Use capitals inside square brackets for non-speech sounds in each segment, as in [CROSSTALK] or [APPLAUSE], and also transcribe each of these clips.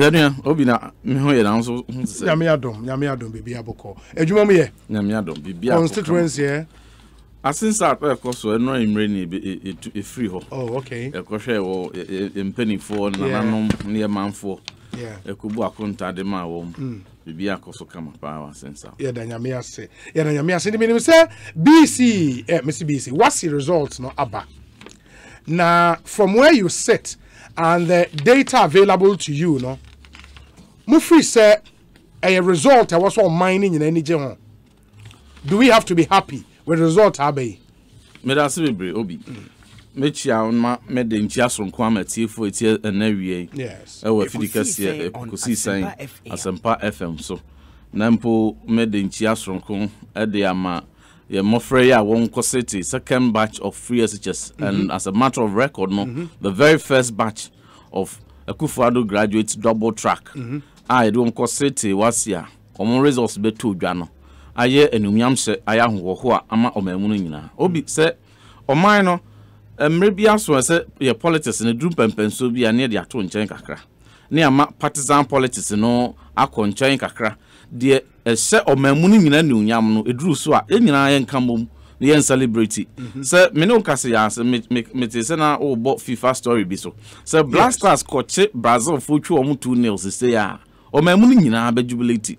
yɛnua obi na meho yɛ na nso sɛ nyame adom nyame adom biribi abɔkɔ adwuma mu yɛ nyame adom biribi abɔkɔ constituency yɛ asensa atɔ ɛkɔ so ɛno mmerɛ ne ɛfiri e- hɔ oh, ɛkɔhwɛ wɔ e- e- mpanimfoɔ nananom ne yɛmanfoɔ ɛkɔbu akontade ma wɔ m mm. biribi akɔ so kama paa wɔ asensa yɛda nyame ase yɛda nyame ase ne menim sɛ bc eh, mesi bc wasi results no aba na from where you sit and the data available to you no Mufri said, "A result I was ɔman mining in ani gye do we have to be happy with result aba yi. mmeda ase bebree obi mekyia ma mede nkyia soronko ama tiefo eti ɛnɛ wie ɛwɔ afidi kɛseɛ ɛkosi sɛn asɛmpa fm so na mpo mede nkyia soronko ɛde ama yeah, Mofre, Wonko City, second batch of free SHS. Mm -hmm. And as a matter of record, no, mm -hmm. the very first batch of Akufado graduates double track. Mm -hmm. Ah, I do Wonko City was here. Omo results be two jano. Aye enumiam se aya huwa ama omemunu nyina. Obi mm. se oman no Maybe bi se. sɛ yɛ politics in duru mpɛmpɛnso bi a ne yɛde ato nkyɛn kakra ne ama partisan politics no akɔ nkyɛn deɛ ɛhyɛ ɔmanmu no nyinaa nnuonyam no ɛduru so a yɛn nyinaa yɛnka mmom na yɛn celebrate mhm. sɛ me ne wokase ase ah, mete sɛ na wobɔ fifa story bi so sɛ blasters kɔkye brazilfoɔ twi ɔmo two nails sei a ɔmanmu no nyinaa bɛjubilate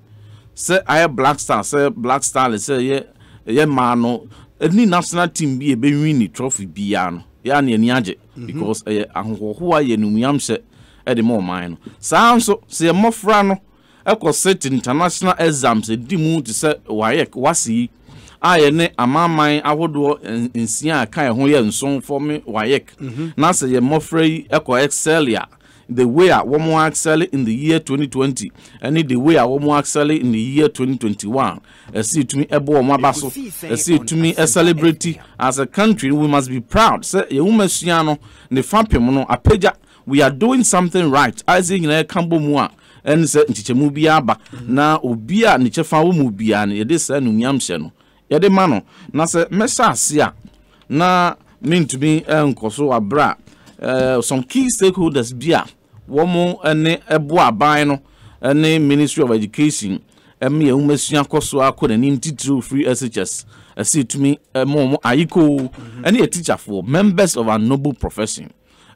sɛ ayɛ black star sɛ black star le sɛ yɛ yɛ mmaa no ɛni national team bi ɛbɛnwi ne trophy biara no yɛa ne ani agye mhm. because ɛyɛ ahohohoa yɛ numuamhyɛ ɛde ma ɔman no saa nso sɛ yɛ mmɔfra no ɛkɔ set international exams di mu se sɛ wayɛ wasi ne amamai ahodoɔ nsia a ka ɛho yɛ nson fɔmi wayɛk mhm. na sɛ yɛ mmɔfra yi ɛkɔ excel a the way a wɔn excel in the year 2020 ɛne the way a wɔn excel in the year 2021 ɛsi tumi ɛbɔ wɔn aba to ɛsi tumi ɛcelebrate as a country we must be proud sɛ yɛn wɔn asua no ne fapem no apagya we are doing something right a ɛsɛ nyinaa ɛka mu a. ɛne sɛ nkyekyɛmu biara aba mhm. na obi a ne kyɛfa wɔ mu biara no yɛde saa nnumiam hyɛ no yɛde ma no na sɛ mɛhyɛ ase a na mentumi eh, nkɔ so aberɛ eh, some key stakeholders bi a wɔn eh, ne ɛboa aban no ne ministry of education ɛmi ɛwum esua kɔ so akɔ n'anim titiriw free shs ɛsi tumi ɛmo ɔmo ayiko mhm. ɛne yɛ teacherfoɔ members of our noble profession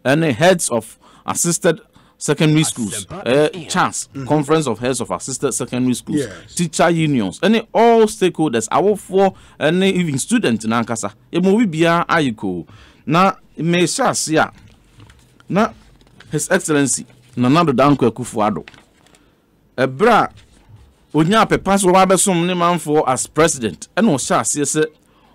ɛne heads of assisted secondary schools uh, chance mm -hmm. conference of heads of assisted secondary schools yes. teacher unions any all stakeholders awofoɔ ɛne even student nankasa ɛmu obi biara be koo now mmehyɛ ase yeah, now his excellency nana dodan kɔ akufo ado ɛberɛ eh, a onya apepa so wabɛsom ne for as president ɛna ɔhyɛ aseɛ sɛ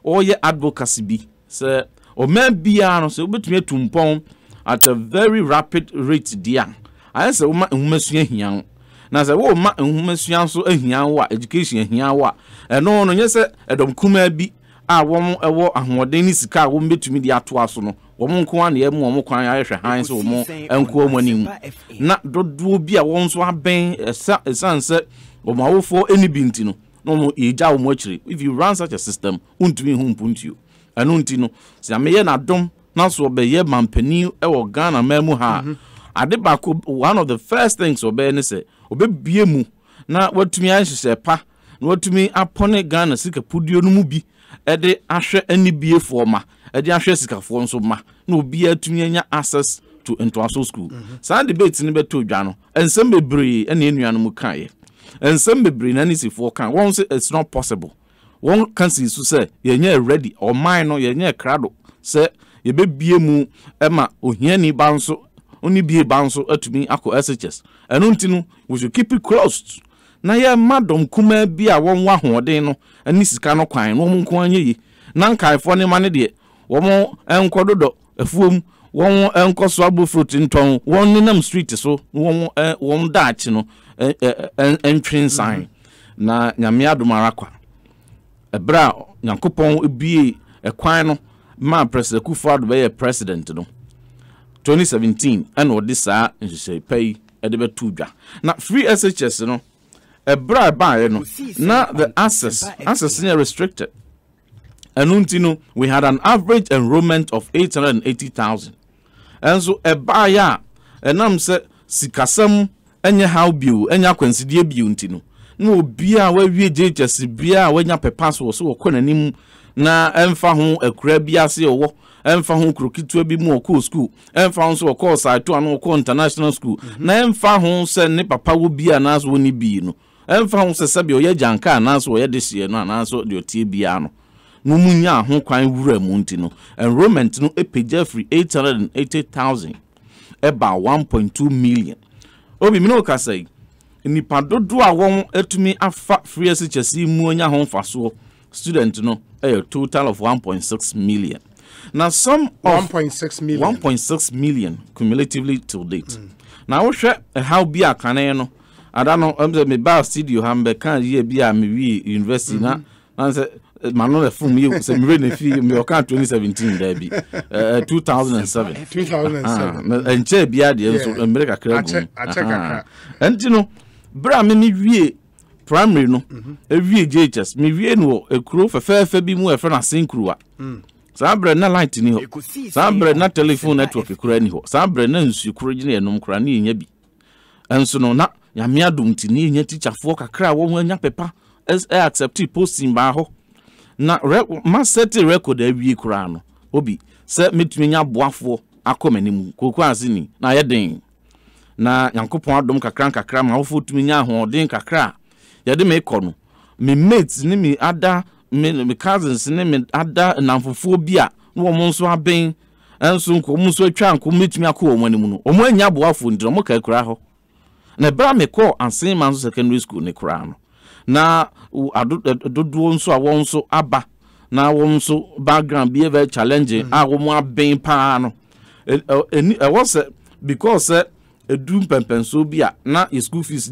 ɔreyɛ advocacy bi sɛ ɔmaa biara no sɛ wobɛtumi atu mpɔn at a very rapid rate deɛ ayɛ sɛ woma nhomasua hia wo na sɛ woma nhomasua nso ahia wo a education ahia eh, eh, ah, wo a ɛno no nyɛ sɛ ɛdɔm kumaa bi a wɔn ɛwɔ ahoɔden ne sika a wɔn bɛtumi de atoa so no wɔn nko ara na yɛ mu wɔn kwan ayɛhwɛ han so wɔn nko wɔn anim na dodoɔ bi a wɔn nso abɛn ɛsa ɛsan sɛ wɔn awofoɔ ɛni bi nti no na wɔn yɛgya wɔn akyire if you run such a system ntumi ho mpuntuo ɛno nti no sɛ ameyɛ n'adɔm na so ɔbɛyɛ mampanin wɔ ghana man mu ha mhm. ade baako one of the first things ɔbɛyɛ ne sɛ ɔbɛbie mu na watumi ahyehyɛ pa na watumi apɔne ghana sikapudio no mu bi de ahwɛ anibiefoɔ ma de ahwɛ sikafoɔ nso ma na obiara atumi anya access to ntoaso school mhm. saa debate no bɛtɔ dwa no nsɛm bebree ne nnua no mu kaeɛ nsɛm bebree na anisifoɔ ka wɔn sɛ it's not possible wɔn ka si so sɛ yɛnyɛ ready ɔman no yɛnyɛ krado sɛ yɛbɛbie mu ma ohiani ba nso ne bie ba nso atumi akɔ shs ɛno nti no we should keep it closed na yɛma dɔm kumaa bi a wɔnwɔ ahoɔden no ne sika no kwan na wɔn nko anyɛ yi na nkaefoɔ ne ma ne deɛ wɔn nkɔ dodɔ afuom wɔn nkɔ so abɔ fruit ntɔn wɔn nenam street so wɔn wɔn daakye no ntwe nsan mhm. na nyame adomara kwa ɛberɛ a nyankopɔn bue ɛkwan no ma president kufuor bɛyɛ president no 2017 ɛna ɔde saa say pay yi ɛde bɛto dwa na free shs no a a buy. no na the access access is yɛ restricted And nti we had an average enrollment of 880000 And so a ɛnam sɛ sikasɛm ɛnyɛ how bio ɛnyɛ akwansideɛ bio nti no we we wawie bia we wanya pɛpa so wɔ so wɔkɔ na ɛmfa ho akura bi ase ɔwɔ ɛmfa ho kuro bi mu ɛmfa ho nso ɔkɔɔ saito ano ɔkɔɔ international school mhm. na ɛmfa ho sɛ ne papa wɔ bi anaasɛ wɔ ne bii no ɛmfa ho sɛ sɛbi ɔyɛ gyanka ɔyɛ de seɛ no deɛ ɔtie no mo mu nya kwan wura mu nti no apagya firi eight hundred and eighty thousand one point two million obi mi na ɔkasa yi nipa a wɔn atumi student no a total of 1.6 million now some 1.6 million 1.6 million cumulatively to date mm. na wohwɛ How bi a can I kane no ada no ɛm sɛ mebaa studio ha can yie be a mewie university na na sɛ ma no ɛfo mu yɛwu sɛ mmerɛ na fii meɔka 2017 daa bi 2007 Two thousand [LAUGHS] uh-huh. and seven. ɛnkyɛɛ bia deɛ nso mmerɛ kakra gu mu ɛnti no berɛ a me ne wie primary no ɛwie jhs mewie no wɔ akuro fɛfɛɛfɛ bi mu ɛfrɛ no asen kuruwa mm. saa berɛ na light ni hɔ saa berɛ na telephone network kora ni hɔ saa berɛ na nsuo koro gyina yɛnom kora ne yɛnya bi ɛnso no na nyame adom nti ne yɛnya tikyafoɔ kakra a wɔho anya pepa ɛ accepte posting baa hɔ na ma sɛte record awie koraa no obi sɛ mɛtumi nya aboafoɔ akɔ m'anim kooko ase ni na ayɛ den na nyankopɔn adom kakra nkakra ma wofoɔ tumi nya ahoɔden kakra a yɛde me kɔ no me mates ne ada cousins ne ada bi a na wɔn nso abɛn nso nkɔ wɔn nso atwa nkɔ mmetumi akɔ wɔn anim no wɔn anya aboafoɔ nti wɔn kakura hɔ na ɛbɛrɛ me kɔ ma nso secondary school ne no na dodoɔ nso a wɔn nso aba na wɔn nso background bi yɛ a mhm. wɔn abɛn paa no ɛwɔ sɛ because sɛ edu bi a na yɛ school fees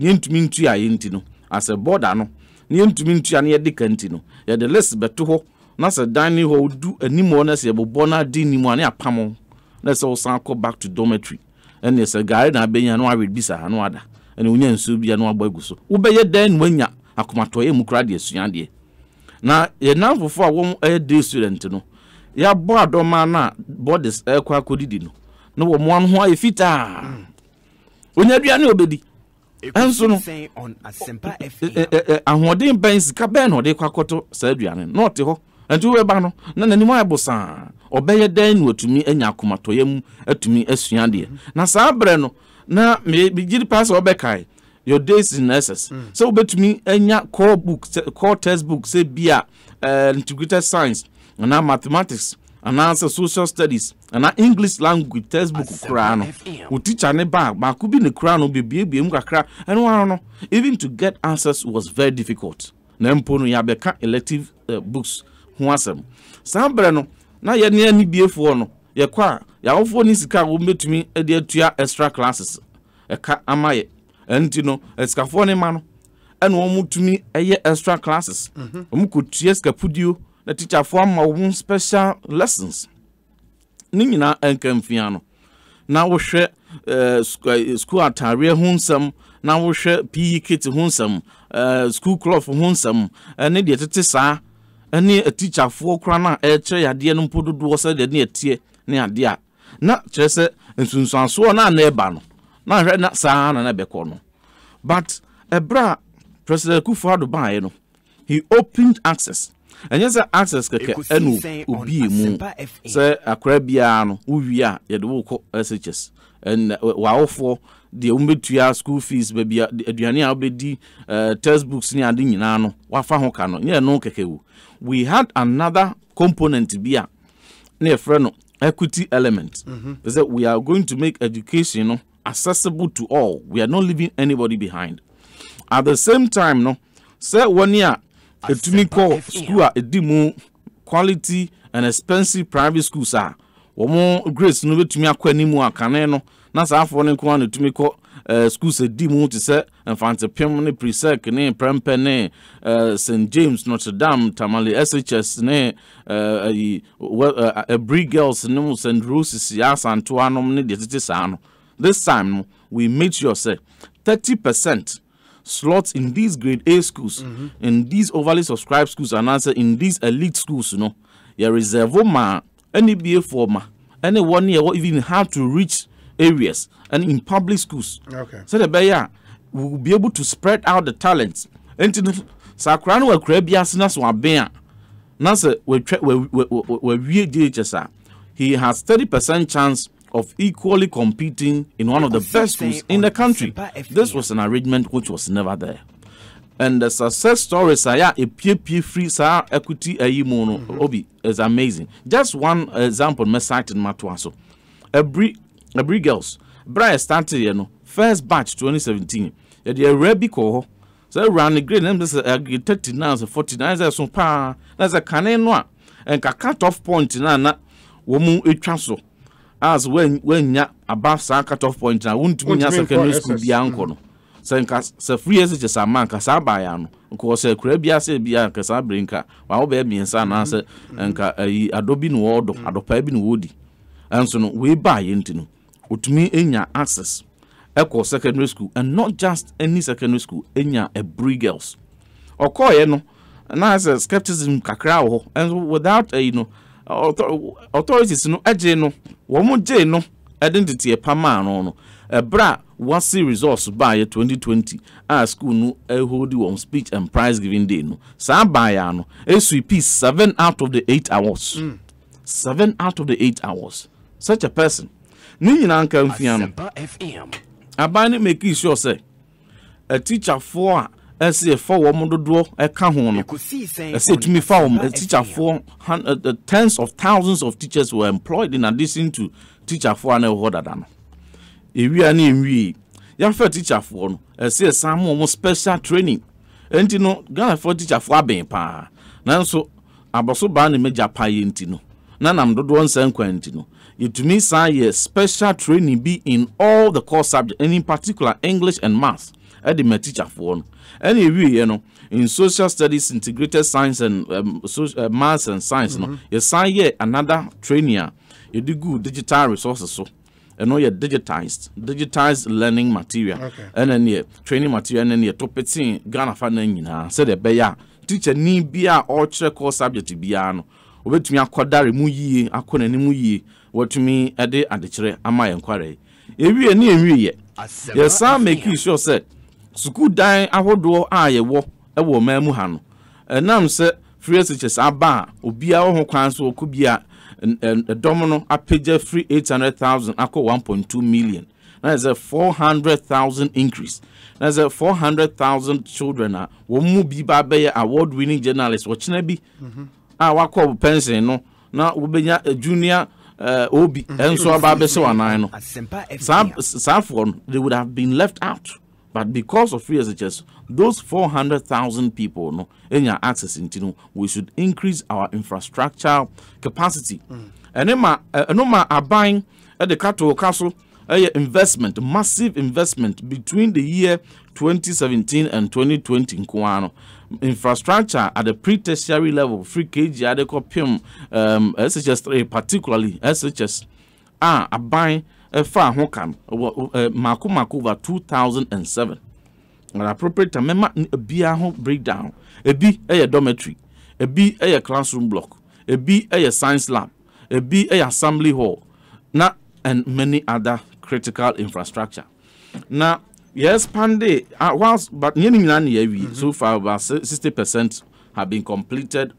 asɛ bɔda no na yɛntumi ntua na yɛde kanti no yɛde list bɛto hɔ na sɛ dan ne hɔ wodu anim hɔ na sɛ yɛbobɔ no ade nim a ne apam na sɛ wosan kɔ back to dormitory ɛne sɛ gare na abɛnya no awe bi saa no ada ɛne wonya nsuo bia no abɔ agu so wobɛyɛ dan ne woanya akomatɔyɛ mu koraa de asua deɛ na yɛnam fofoɔ a wɔn ɛyɛ day student no yɛabɔ adɔma no a borders ɛkɔ akɔdidi no na wɔn ano ho ayɛ fitaa onya aduane obɛdi nso no eh, e eh, eh, ahoɔden bɛn sika bɛn na ɔde kɔ akɔtɔ saa aduane na ɔte hɔ nti wo no na n'anim ayɛ bosaa ɔbɛyɛ dɛn na watumi anya akomatɔyɛ mu atumi asua deɛ na saa berɛ no na megye paa sɛ wɔbɛkae your days in excess mm. sɛ wobɛtumi anya core book core textbook sɛ bi a integrated science anaa mathematics anaasɛ social studies anaa english language textbook koraa no wo teacher ne baa baako bi ne koraa no bebiebie mu kakra ɛno ara no even to get answers was very difficult na mpo no yɛabɛka elective uh, books ho asɛm saa berɛ no na yɛne ani biefoɔ no yɛkɔ a yɛawofoɔ ne sika a wɔmbɛtumi de atua extra classes ɛka ama yɛ ɛnti no asikafoɔ ne ma no ɛna wɔmutumi ɛyɛ extra classes mhm. wɔmkɔtua sikapudio mm -hmm na tikyafoɔ ama wo special lessons ne nyinaa ɛnka mfia no na wohwɛ eh, eh, school atareɛ ho nsɛm na wohwɛ pe kit ho nsɛm eh, school cloth ho nsɛm ne deɛ tete saa ne atikyafoɔ kora no a ɛkyerɛ yadeɛ no mpo dodoɔ sɛ deɛ ne ɛteɛ ne adeɛ a na kyerɛ sɛ nsunsuansoɔ no a na ɛba no na hwɛ na saa na na ɛbɛkɔ no but ɛberɛ a president kufuor ado baeɛ no he opened access ɛnyɛ sɛ access kɛkɛ ɛna obi mu sɛ akora biara no wowie a yɛde wokɔ shs uh, wawofoɔ deɛ wobɛtua school fees baabi aduane a wobɛdi uh, textbooks ne ade nyinaa no wafa ho ka no nyɛ no kɛkɛ wo we had another component bi ne yɛfrɛ no equity element mm -hmm. we are going to make education no accessible to all we are not leaving anybody behind at the same time no say one year ɛtumi kɔ sukuu a ɛdi mu quality and expensive private eh, schools a wɔn grades no bɛtumi akɔ anim a kane no na saa afoɔ no nkoa na ɛtumi kɔ schools ɛdi mu te sɛ mfantepem ne presec ne prempɛ ne eh, st james notre dame tamale shs ne eh, abri girls ne mu st roses ya asantoa nom ne deɛ tete saa no this time no we meet sure sɛ thirty percent slots in these grade A schools, mm -hmm. in these overly subscribed schools, and answer in these elite schools, you know, your reserve ma, NBA for ma, any one year, what even how to reach areas and in public schools. Okay. So the bear will be able to spread out the talents. And to Sakran will create Biasinas Wabea. Nasa will we GHS. He has 30% chance of equally competing in one of the best schools in the country. This was an arrangement which was never there. And the success story, saya epiepie free sa equity ayi mu obi is amazing. Just one example me site in Matuaso. Every every girls, Brian started you know first batch 2017. Yɛ de awura bi kɔ hɔ sɛ awura grade 39 sɛ 49 sɛ so paa na sɛ kane and a off top point no a na as woanya aba saa cutoff point na wontumi nya secondary school biaa nkɔ no sɛ free ɛsɛ kyɛ sɛ ama nka saa uh, baeɛ no nkɔɔ sɛ akura biaa sɛ bia nka saa bere nka waa wobɛyɛ mmiɛnsa mm-hmm. anaasɛ nka ayi adɔ bi ne wɔɔdɔ adɔpae bi ne wɔɔdi ɛnso no wei baeɛ nti no ɔtumi nya access ɛkɔ secondary school and not just any secondary school nya abri girls ɔkɔɔeɛ no na sɛ skepticism kakra wɔ hɔ ɛnso without ayi uh, no authorities no agye eh, no wɔn mo gye no identity eh, ntete ɛpa no no ɛbrɛ a wɔasi results 2020 a school no ɛholdi eh, wɔn speech and prize giving day no saa baayɛ no esu seven out of the eight hours mm. seven out of the eight hours such a person ni nyinaa nka nfia no aban ne make sure A teacher for ɛsɛ ɛfa wɔn dodoɔ ɛka ho no ɛsɛ ɛtumi fa wɔn teacherfoɔ uh, uh, tens of thousands of teachers were employed in addition to teacherfoɔ a na ɛwɔ hɔ dada no ewia ne ewie yɛafɛ teacherfoɔ no ɛsɛ ɛsan mu wɔn special training ɛnti no ghanafoɔ teacherfoɔ abɛn paa nanso abɔso baa ne mɛgya paa yɛ nti no na nam dodoɔ nsa nkwa nti no yɛtumi san yɛ special training bi in all the core subjects and in particular english and math." ɛde ma tikyafoɔ no ɛna ewieɛ no in social studies integrated science and um, so, uh, maths and science mm -hmm. no mhm. yɛsan yɛ another training a yɛde gu digital resources so ɛno yɛ digitized digitized learning material ɛna okay. neɛ training material ɛna neɛ topitin ghana fa na nyinaa sɛdeɛ ɛbɛyɛ a teacher ni bi a ɔrekyerɛ kɔɔ subject biara no obetumi akɔdare mu yie akɔ n'anim yie wɔtumi ɛde adekyerɛ ama yɛn kware ewie ne ewie yɛ yɛsan make you sure sɛ sukuu dan ahodoɔ a yɛwɔ wɔ ɔman mu ha no ɛnam sɛ free teachers aba a obiara wɔ ho kwan so ɔkɔ bi a ɛdɔm no apagya firi eight hundred thousand akɔ one point two million na yɛ sɛ four hundred thousand increase na yɛ sɛ four hundred thousand children a wɔn mu bi ba bɛyɛ award winning journalist wɔkyena bi a wakɔ pension no na wɔbɛnya eh, junior. Uh, eh, obi mhm. ɛnso aba abɛsɛ wɔn anan no saa saa no they would have been left out. but because of free SHS, those 400,000 people no in your access into no, we should increase our infrastructure capacity. Mm. And ma no am are buying at the Kato Castle eh, a investment, massive investment between the year 2017 and 2020 in Kuano. Infrastructure at the pre-tertiary level, free KG adequate PIM, um, SHS3, particularly SHS, are buying a far ka no wɔ mako 2007 an appropriate time a BIA ho breakdown ebi dormitory ebi classroom block ebi science lab ebi assembly hall na and many other critical infrastructure yes, yɛspande uh, whilst but nearly nine years, so far about 60 percent have been completed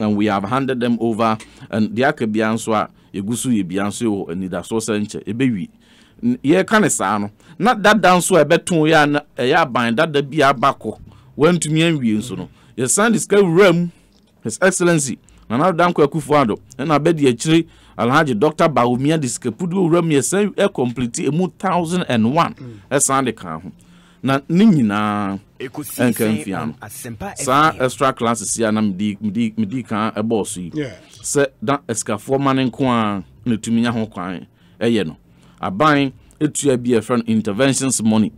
and we have handed them over and the aka biara Egusu so yɛ bia nso wɔ anidasoɔ sɛ nkyɛ ɛbɛwie yɛka ne saa no na dada nso a ɛbɛto yɛ ɛyɛ aban dada bi aba kɔ wantumi anwie nso no yɛsan de sika wura mu his excellency nana danko akufo ado ɛna abɛdi akyire alhaji dr bahomia de sika pudu wura mu yɛsan ɛkɔmplete emu thousand and one mm. ɛsan de kan ho na ne nyinaa ɛnka mfia no saa extra classes yi a na medi ka ɛbɔɔ so yi sɛ na asikafoɔ ma ne nko a na ɛtumi nya ho kwan ɛyɛ no aban ɛtua bi ɛfrɛ no interventions money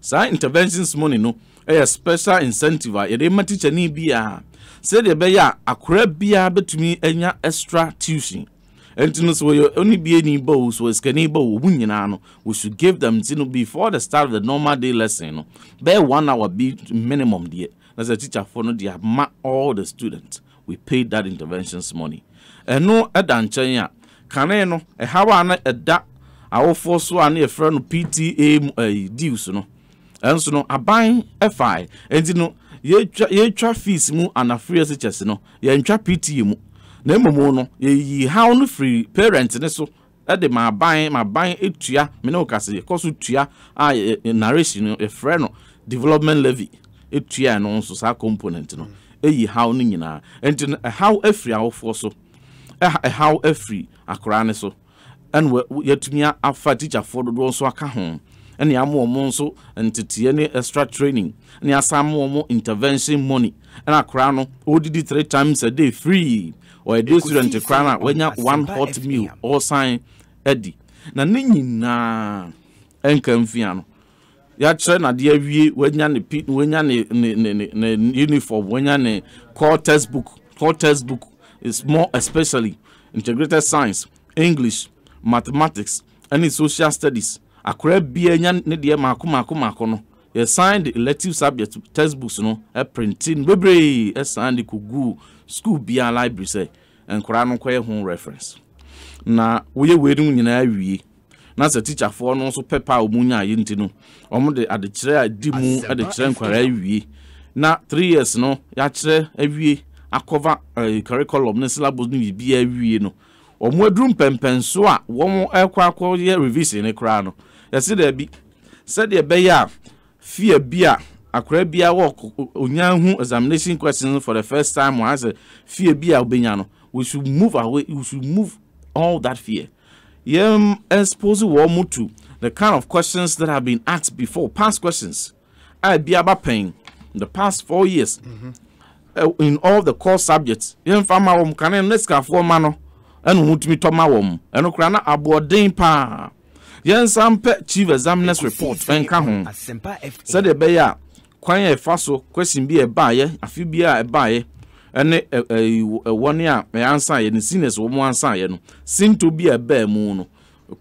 saa interventions money no ɛyɛ special incentive a yɛde ma teacher ni bi a sɛdeɛ ɛbɛyɛ a akora biara bɛtumi anya extra tuition ɛnti no sɛ wɔyɛ ɔnebiani ba o so sikani ba o mu nyinaa no we should give them nti no before the start of the normal day lesson no bɛyɛ one hour bi minimum deɛ na sɛ teacherfoɔ no de ama all the students we paid that interventions money ɛno ɛda nkyɛn a kane no ɛhaw a na ɛda awofoɔ so a na yɛfrɛ no pta ɛyi deals no ɛnso no aban ɛfae ɛnti no yɛtwa yɛtwa fees mu anafriɛ sikyɛse no yɛntwa pta mu na mmom no yɛyi haw no firi parent ne so ɛde ma aban ma aban etua mene o kase yɛkɔ so tua a yɛ narration no yɛfrɛ no development levy etua no nso saa component no eyi haw no nyinaa nti no ɛhaw efiri awofoɔ so ɛhaw efiri akoraa ne so ɛna yɛtumi afa tikyafoɔ dodoɔ nso aka ho ɛna ama wɔn nso nteteɛ ne extra training ɛna asa ama wɔn intervention money ɛna akoraa no ɔredidi three times a day free ɔyɛ day student koraa no a wanya one hot meal ɔresan adi na nini na ɛnka mfia no yɛakyerɛ nadeɛ awie wanya ne pi wanya ne ne ne uniform wanya ne core textbook core textbook is more especially integrated science english mathematics any social studies akure bia nya ne deɛ maako maako maako no yɛsan de elective subject textbooks no printi no bebree san de kogu school bia library sɛ nkwaraa no kɔyɛ ho reference na woyɛ wei no nyinaa awie na sɛ teacherfoɔ no nso pɛpɛ a wɔn nya ayɛ nti no wɔn de adekyerɛ a di mu de kyerɛ nkwaraa na three years no yɛakyerɛ awie akɔva ɛɛ eh, curriculum ne syllabus no biribiara awie no wɔn aduru mpɛmpɛnso a wɔn ɛkɔ akɔyɛ revision ne koraa no yɛsi dɛbi sɛdeɛ ɛbɛyɛ a fear bi a akwaraa bi a wɔ onya ho examination question for the first time wɔn asɛ fear bi a obenya no we should move away we should move all that fear yɛn expose wɔn mo to the kind of questions that have been asked before past questions a bi aba pɛn the past four years mm -hmm. uh, in all the core subjects yɛn fa ma wɔn kane ne sikafoɔ ma no ɛna wɔn tumi tɔ ma wɔn ɛno kora na aboɔden paa yɛnsa mpɛ chief examiners report nka ho sɛdeɛ ɛbɛyɛ a kwan a ɛfa so question bi a ɛbaayɛ afe bi a ɛbaayɛ ɛne ɛwɔ ne a ɛansa yɛ ne seniors wɔn ansa yɛ no sinto bi a ɛbɛɛ mu no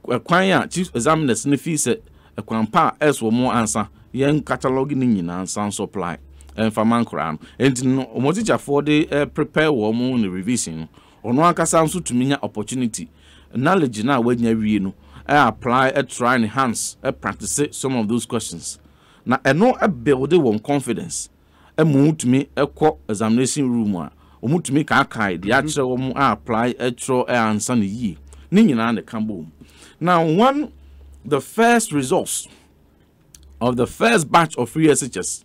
ɛkwan a chief examiners ne fi sɛ ɛkwan pa a ɛs ansa yɛn catalog ne nyinaa nsa supply ɛnfama nkoraa no nti no wɔn tikyafoɔ de ɛprepare wɔn ne revision no ɔno ankasa nso tumi nya opportunity knowledge na wanya wie no uh, apply, uh, try, and enhance, uh, practice some of those questions. Now, I know I build one confidence. I move to me a court examination room. I move to me kakai, the actual one I apply, I try, I answer the year. Ninyin and the Kamboom. Now, one, the first results of the first batch of free SHS,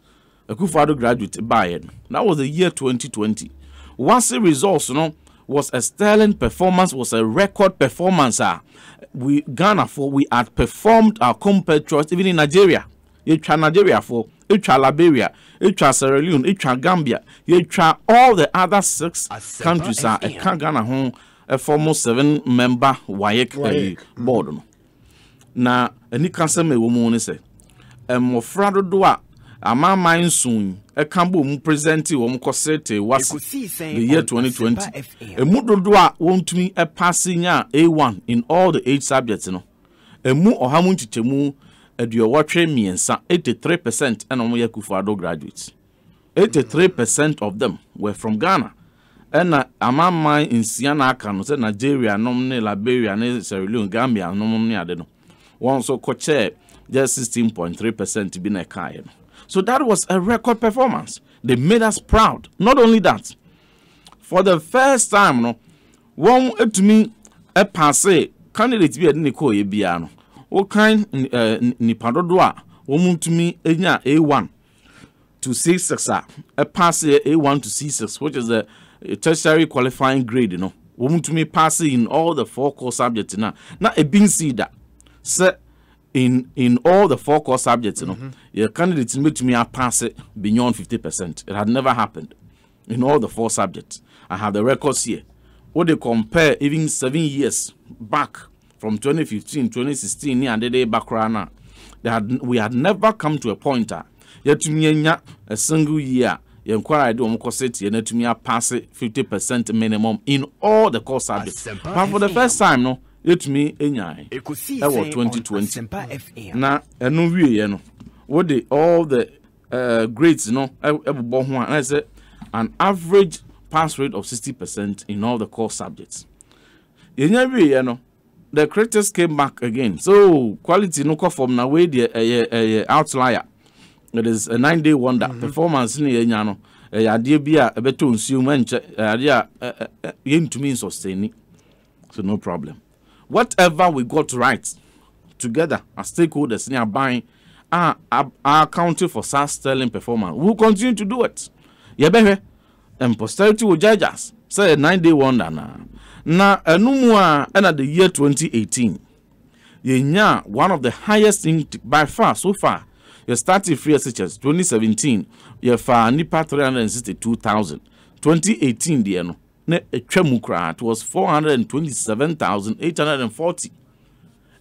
a Kufado graduate, Bayern, that was the year 2020. Once the results, you know, was a sterling performance, was a record performance. Uh, we Ghana for we had performed our compatriots even in Nigeria. Yɛtwa Nigeria for, yɛtwa Liberia, yɛtwa Sierra Leone, yɛtwa Gambia, yɛtwa all the other six Aseba countries a ɛka Ghana ho ɛfɔ mo seven member board. Now eh, board no. Na anikasɛm ɛwɔ mu ne sɛ, eh, mmɔfra do a amaaman nson ɛka e bɔ mu present wɔn kɔsɛte wasi the year 2020 emu dodoɔ e a wɔntumi ɛpaase nya a1 in all the eight subjects no emu ɔha mu nkyekyɛmu aduɔwɔtwe mmiɛnsa 83 percent ɛna wɔn yɛ kufuado graduates 83 percent of them were from ghana ɛna amaaman nsia na aka no sɛ nigeria nom ne liberia ne sierra leone gambia nom ne ade no wɔn nso kɔkyɛɛ just 16.3 percent bi na ɛkaeɛ e no. So that was a record performance. They made us proud. Not only that, for the first time, no, one to me a passe candidate be a ne ebiano? yɛ bia no One to me a a1 to c6 a passé a1 to c6 which is the tertiary qualifying grade you no to me paase in all the four core subjects now. na a nsi that. Sir, in in all the four core subjects, you know, mm -hmm. your candidates made me pass it beyond 50%. It had never happened in all the four subjects. I have the records here. What they compare even seven years back from 2015, 2016, near the day back now, they had we had never come to a point ah, yet to me a single year. You inquire do omokoseti and to me pass 50% minimum in all the core subjects. But for the first time, no, yɛtumi nyae ɛwɔ 2020 na ɛno wieɛ no wode all the uh, grades no ɛbobɔ ho a na sɛ an average pass rate of 60% in all the core subjects yɛnya wieɛ no the critics came back again so quality no kɔ fam na wei deɛ ɛyɛ ɛyɛ outlier it is a nine day wonder mm -hmm. performance ne yɛnya no ɛyɛ adeɛ bi a ɛbɛtɔ nsuo mu ɛnkyɛ ɛyɛ adeɛ a yɛntumi nsɔsɛni so no problem whatever we got right together as stakeholders ní aban are, are, are accounting for SARS sterling performance we continue to do it Yeah, baby. and posterity will judge us sɛ a nine day wonder na Now, ɛnum a ɛna the year 2018, eighteen yɛnya one of the highest in by far so far You started free SHS twenty seventeen yɛfa nipa three hundred and sixty two thousand na atwa mu koraa it was four hundred and twenty-seven thousand eight hundred and forty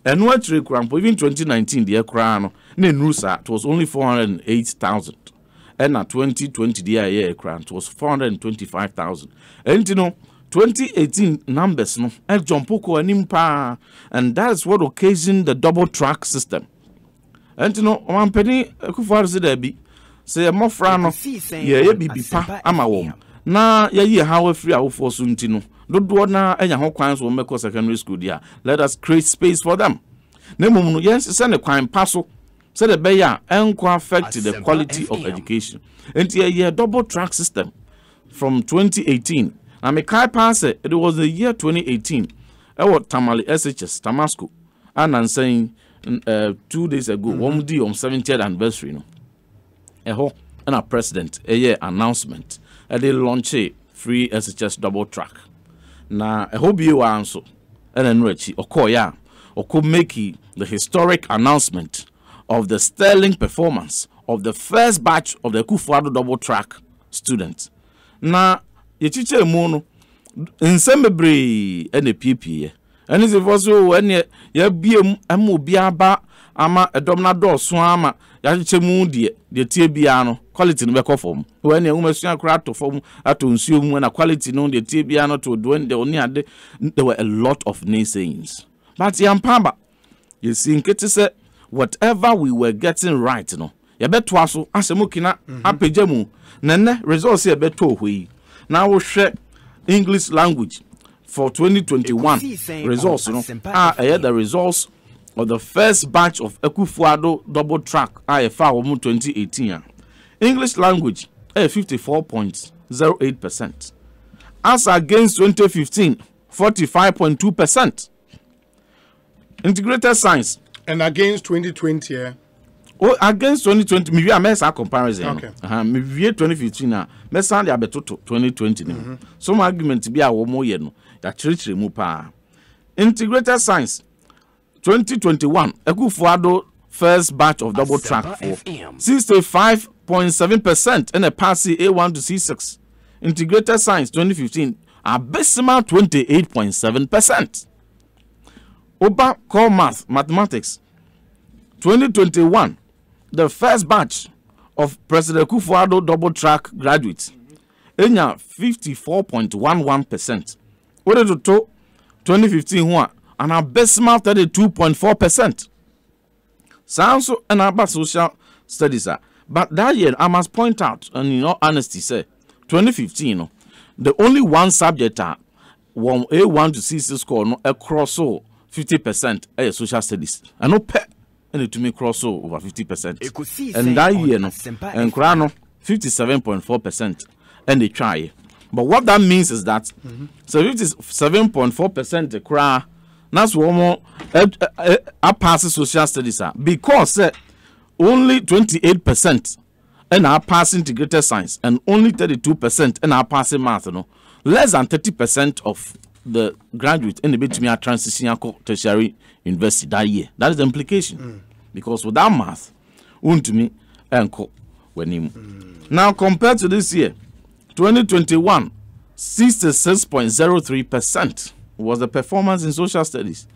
ɛno akyire koraa mpo even twenty nineteen deɛ koraa no na nnuru saa it was only four hundred and eight thousand ɛna twenty twenty deɛ a ɛyɛ it was four hundred and twenty-five thousand ɛnti no. 2018 numbers no and John Poko anim paa and that's what occasion the double track system ɛnti no ɔmampani akufoɔ ade sɛ daabi sɛ yɛmmɔfra no yɛyɛ biribi pa ama wɔn na yɛyi ɛhaw afiri awofoɔ so nti no dodoɔ na anya ho kwan so wɔmmɛkɔ secondary school deɛ a let us create space for them na mmom no yɛnsesɛ ne kwan pa so sɛdeɛ ɛbɛyɛ a ɛnkɔ affect the quality of education nti yɛyɛ double track system from 2018 na mekae paa sɛ it was the year 2018 ɛwɔ tamale shs tamasco anansɛn uh, two days ago mm -hmm. wɔn di wɔn 70th anniversary no ɛhɔ ɛna president ɛyɛ announcement de lɔnkye free sss double track na ɛhɔ bie wa nso ɛna ɛnu akyi ɔkɔɔyɛ a ɔkɔ make the historic announcement of the sterling performance of the first batch of the kufuado double track students na yɛkyikyɛ mu no nsɛm bebree ɛna epiepie ɛne sɛ fɔ so ɛne yɛbie mu ɛma obi aba ama ɛdɔm na dɔɔso ama. yɛahyehyɛ mu deɛ deɛ tie no quality no bɛkɔ fam wɔn ne nwoma ato fam ato nsuo mu na quality no no to ɔne ade there were a lot of naysayings but yɛn mpaba yɛsi nkete sɛ whatever we were getting right no yɛbɛtoa so asɛm kina mhm. apagya mu na results yɛbɛtɔ hɔ yi na wohwɛ english language for 2021 results no a ɛyɛ the results or the first batch of Ekufuado double track IFA Womu 2018 English language eh, 54.08% as against 2015 45.2% integrated science and against 2020 yeah. Oh, against 2020 mi wie a mɛsa comparison okay. no uh -huh. mi wie 2015 a mɛsa de abɛtoto 2020 ne mm -hmm. some argument bi a wɔn yɛ no yɛakyerɛkyerɛ mu paa integrated science 2021 Ekufuado first batch of double track for 65.7 percent and a passy A1 to C6. Integrated science 2015 abysmal 28.7 percent. Oba core math mathematics 2021 the first batch of President Kufuado double track graduates enya 54.11 percent. Wọ́n dẹ̀ tó 2015 ho an abysmal 32.4%. Sounds and about social studies are. But that year, I must point out, and in all honesty, say, 2015, the only one subject are one A1 to C6 score no, across so 50% a social studies. I know pe and it to me cross over 50%. And that year, no, and crano 57.4%. And they try. But what that means is that mm -hmm. so 7.4 percent the crowd na so wɔn apaase social studies a ah. because sɛ eh, only twenty eight percent ɛna eh, apaase integrated science and only thirty two percent ɛna eh, apaase math You know, less than thirty percent of the graduates in graduate ɛna ebetumi atransition akɔ ah, tertiary university that year that is the implication mm. because without math wuntumi ɛnkɔ w'anim mm. now compared to this year twenty twenty one sixty six point zero three percent. was the performance in social studies.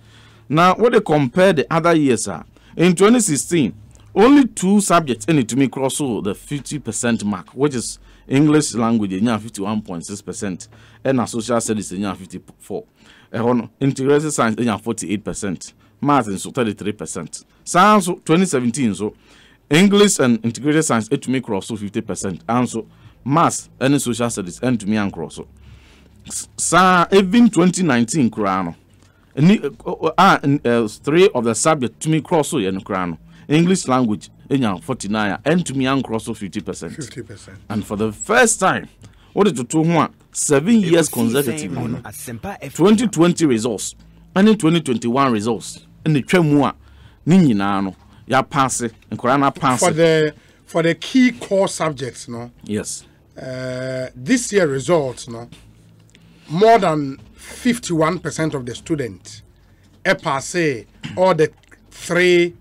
Now, what they compare the other years are in 2016, only two subjects in it to me cross the 50% mark, which is English language in 51.6% and social studies in 54. Integrated science in 48%, math in 33%. Science 2017 so English and integrated science it to me cross 50% and so math and social studies and to me and cross saa even 2019 koraa ni three of the subject tumi korɔ so yɛ no koraa no english language enya 49 a ɛntumi ankorɔ so 50 percent 50 percent and for the first time wode toto ho a seven years consecutive 2020 results ɛne 2021 results ɛne twa mu a ne nyinaa no yɛapaase nkoraa no for the for the key core subjects no yes uh, this year results no more than 51% of the students passe all the three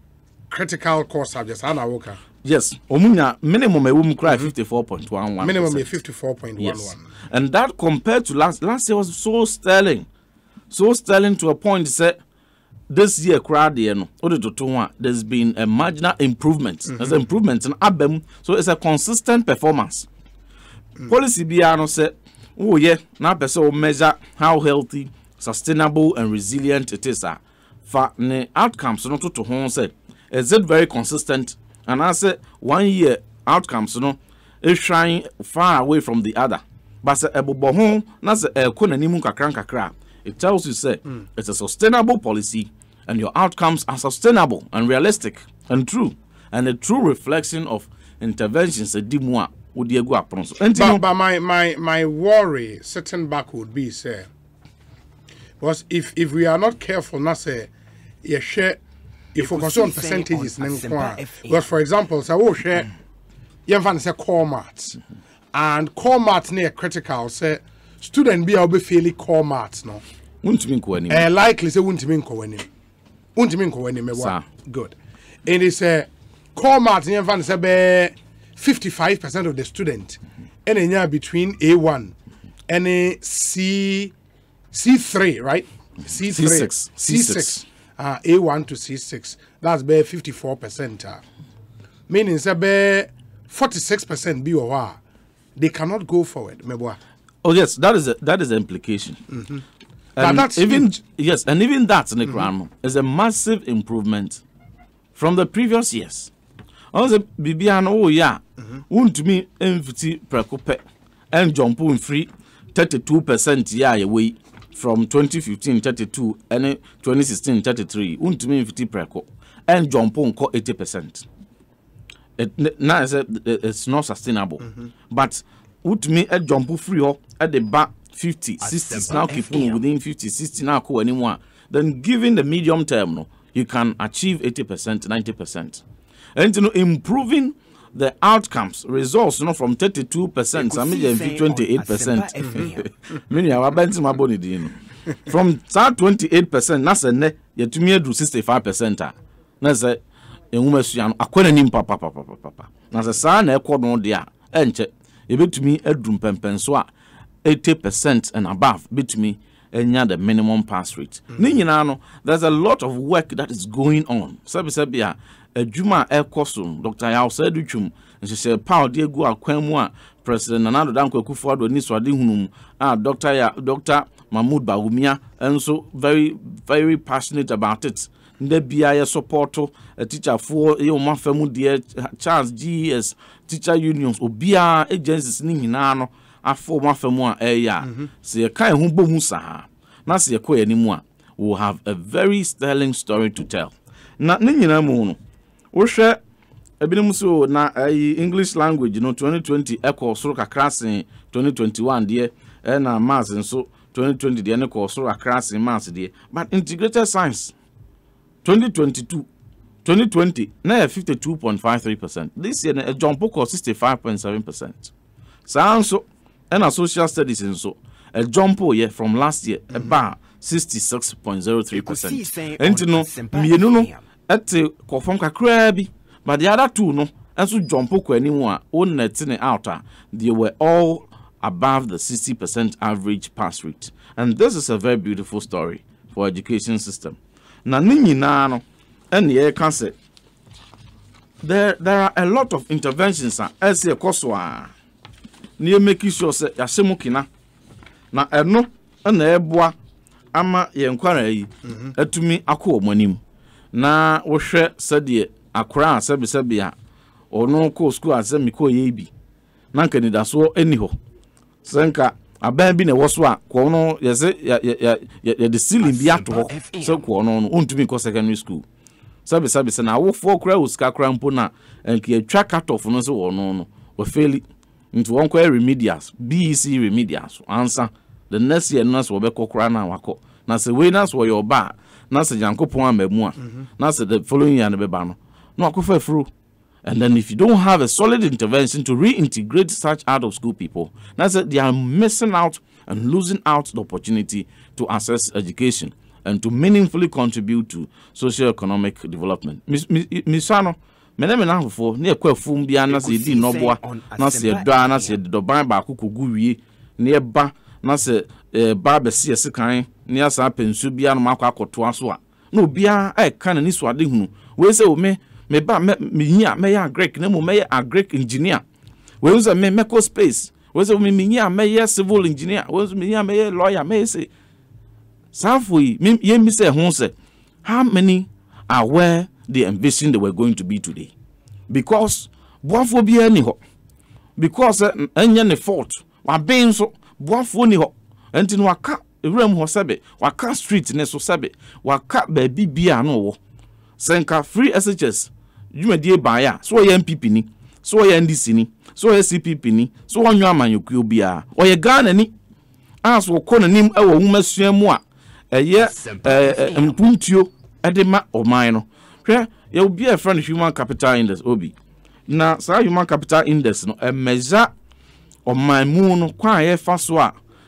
critical core subjects. Anna Walker. Yes, Omunya minimum a woman cry fifty four point one one. Minimum a fifty four point one one. And that compared to last last year was so sterling, so sterling to a point Say this year crowd you know there's been a marginal improvement mm -hmm. there's improvement in abem so it's a consistent performance mm. policy biano said woyɛ na apɛ sɛ measure how healthy sustainable and resilient it is a fa ne outcomes no toto ho sɛ is it very consistent anaasɛ one year outcomes no ehwan far away from the other but sɛ ɛbobɔ ho na sɛ ɛɛkɔ n'anim nkakra nkakra it tells you sɛ mm. it's a sustainable policy and your outcomes are sustainable and realistic and true and a true reflection of interventions ɛdi mu a wode agu apono so nti but my, my, my worry sitting back would be sɛ was if, if we are not careful na sɛ yɛhwɛ you focus on percentages ne nko because for example sɛ wohwɛ yɛmfa no say core maths, and core maths ne critical say, student bi a wobɛfeeli core maths, no wontumi nkɔ anim eh, likely sɛ wontumi nkɔ anim wontumi nkɔ anim ɛwa good ɛnti sɛ eh, core maths ne yɛmfa no sɛ 55% of the student and mm -hmm. between A1 and a C C3, right? C3, C6, C6, C6. Uh, A1 to C6. That's be 54%. Uh, meaning it's 46% be uh, they cannot go forward. Oh yes, that is a, that is the implication. Mm -hmm. And that's even huge. yes, and even that, Nick mm -hmm. is a massive improvement from the previous years. ɔno sɛ biribia no woyɛ a mhm. wontumi mfiti prɛko pɛ ɛnjɔmpo mfiri 32 percent yɛ a yɛwɔ yi from 2015 32 ɛne 2016 33 wontumi mfiti prɛko ɛnjɔmpo nkɔ 80 percent na ɛsɛ it's not sustainable mm -hmm. but wotumi ɛjɔmpo firi hɔ ɛde ba 50 60 now keep within 50 60 now akɔ wɔ anim a then given the medium term no you can achieve 80 percent 90 percent. And you know, improving the outcomes results you know, from 32% some mean 28% meaning our bent my body you know from that 28% na you ne yetumi adu 65% a na se enwuma sua no akwana nim papa papa papa na se saa na ekọ no de a ah, enche ebetumi adu mpempem so a 80% and above betumi enya the minimum pass rate mm. ne nyinaa no there's a lot of work that is going on sabi sabi a ah, adwuma a ɛkɔ so dr yawsa adu twum nhyehyɛ paw de gu akwan mu a president nana do danko akufo ado hunum a dr ya dr mahmood bahumia nso very very passionate about it ndɛ bia yɛ sɔpɔɔto atikyafoɔ yɛ wɔn afa mu deɛ charles ges teacher unions obiara agencies ne nyinaa no afa wɔn afa a ɛyɛ a mhm. sɛ yɛka ɛho bɔ mu saa na sɛ yɛkɔ yɛn anim a we will have a very sterling story to tell na ne nyinaa mu no wohwɛ ebinom so na ayi english language no 2020 ɛkɔ soro kakra sen 2021 deɛ ɛna maths nso 2020 deɛ ne kɔ soro kakra sen maths deɛ but integrated science 2022 2020 na yɛ 52.53 percent this year na ɛjɔmpo kɔ 65.7 percent saa nso ɛna social studies nso ɛjɔmpo yɛ from last year ɛbaa 66.03 percent ɛnti no mmienu no ɛte kɔfam kakraa bi ma the other two no nso jɔmpo kɔ anim a wonnɛte ne out a they were all above the 60% average pass rate and this is a very beautiful story for education system na ne nyinaa no ɛne yɛreka sɛ there there are a lot of interventions a ɛsɛ ɛkɔ so a na yɛmaki sure sɛ yɛahyɛ mu kena na ɛno na ɛboa ama yɛn nkwara yi atumi mhm. akɔ wɔn anim na wohwɛ sɛdeɛ akora a sɛbesɛbe a ɔno kɔɔ sukuu a sɛ mekɔɔ yɛ bi na nka nidasoɔ ani hɔ sɛ nka aban bi na ɛwɔ so a kɔɔ no yɛsɛ yɛde ceiling bi ato hɔ sɛ kɔɔ no no ɔntumi nkɔ secondary school sɛ na awofoɔ koraa wɔ sika koraa mpo na nka cutoff no sɛ wɔno no wɔfeli nti wɔn kɔɛ remedials bec remedials ansa the next year no wɔbɛkɔ na wakɔ na sɛ wei na wɔyɛ ɔbaa na sɛ nyankopɔn ama mu the following year no bɛba no and then if you don't have a solid intervention to reintegrate such out of school people that's it they are missing out and losing out the opportunity to access education and to meaningfully contribute to socio-economic development misano mene mena ahofo ne ekɔ afum bia na sɛ yɛdi nnɔboa na sɛ yɛdɔa na sɛ yɛde dɔban baako kɔgu wie na yɛba na sɛ eh, ne asan apɛ nsuo biara no makɔ akɔtoa so a na obiara ɛka no ne suade hunu wei sɛ me meba meyi a mɛyɛ agric na mmom a Greek engineer We sɛ me mɛkɔ space We sɛ me meyi me ya civil engineer wei me meyi me ya lawyer me se saa me, yi yɛmi se ho how many are where the ambition they were going to be today because boafoɔ biara ni hɔ because eh, ɛnyɛ ne fault wabɛn nso boafoɔ ni hɔ ɛnti no waka ewuram hɔ sɛbe waka street ne so sɛbe waka baabi bia no wɔ sɛ free shs dwumadie baeɛ a so ɔyɛ npp ni so ɔyɛ ndc ni so ɔyɛ cpp ni so ɔnyɛ amanyɔkuo biara ɔyɛ ghana ni a so ɔkɔ n'anim wɔ nwoma sua mu a ɛyɛ ɛɛ mpuntuo de ma ɔman no hwɛ yɛ obi a yɛfrɛ no human capital index obi na saa human capital index no ɛmɛza ɔman mu no kwan a yɛfa so a.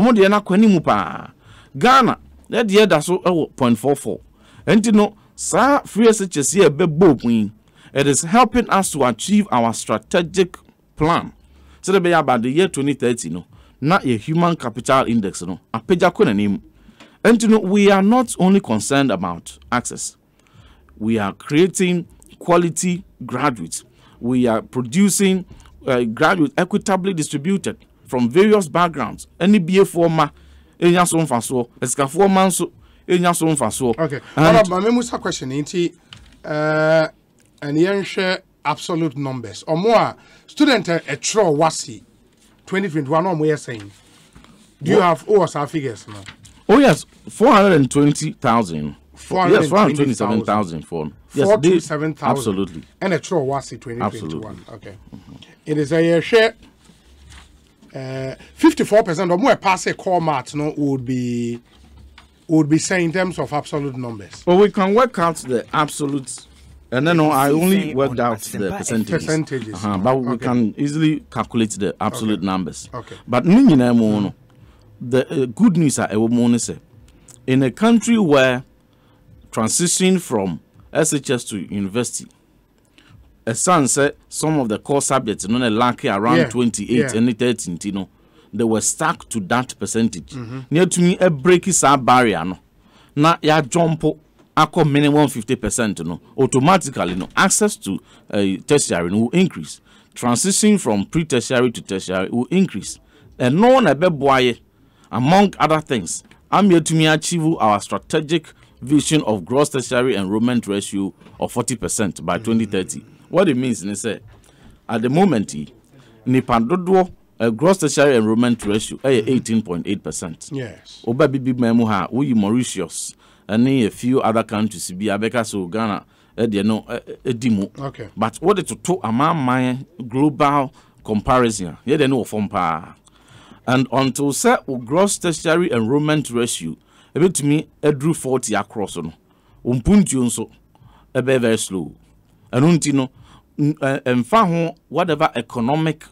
wɔn deɛ no akɔ anim paa ghana ne deɛ da so wɔ point four four nti no sa free ɛsɛ ye ɛbɛbɔ okun it is helping us to achieve our strategic plan so the bɛyɛ about the year twenty thirty no na yɛ human capital index no apagya kɔ and you know, we are not only concerned about access we are creating quality graduates we are producing uh, graduates equitably distributed from various backgrounds ɛne biefoɔ ma ɛnya so mfasoɔ asikafoɔ ma nso ɛnya so mfasoɔ. okay ọ̀rọ̀ maame musa question ni nti ɛɛ ɛni yɛn absolute numbers ɔmo a student ɛtwerɛ eh, wasi twenty twenty one ɔmo yɛ sɛn do you have o wɔ saa figures na. oh yes four hundred and twenty thousand. Yes, four 427,000 for yes, 427,000. Absolutely. And a true was 2021. Absolutely. Okay. Mm -hmm. It is a share 54 percent or more pass a core math no would be would be saying in terms of absolute numbers. Well, we can work out the absolute, and then no, I only worked on out the percentages. percentages. Uh-huh, but okay. we can easily calculate the absolute okay. numbers. Okay. But mm-hmm. the uh, good news I would in a country where transitioning from SHS to university ɛsan sɛ some of the core subjects no na laki around twenty eight yeah. ɛne thirty nti no they were stuck to that percentage ní ɛtumi ɛbreki saa barrier no na yɛadwɔmpo akɔ minimum fifty percent no automatically no access to uh, tertiary no will increase transition from pre-tertiary to tertiary will increase ɛno na ɛbɛboa yɛ among other things am yɛtumi achieve our strategic vision of gross tertiary enrollment ratio of forty percent by twenty thirty what it means ne sɛ at the moment yi nipa dodoɔ gross tertiary enrollment ratio ɛyɛ eighteen point eight percent. ɔba bibi mɛn mu ha woyi mauritius ɛne a few other countries bi abɛka so ghana ɛdeɛ no ɛdi mu. but wɔde toto amanaman global comparison yɛdeɛ no wɔ fam paa and until sɛ o gross tertiary enrollment ratio ebetumi aduru forty across no o mpuntuo nso ɛbɛyɛ very slow ɛnu nti no. Uh, mfa ho whatever economic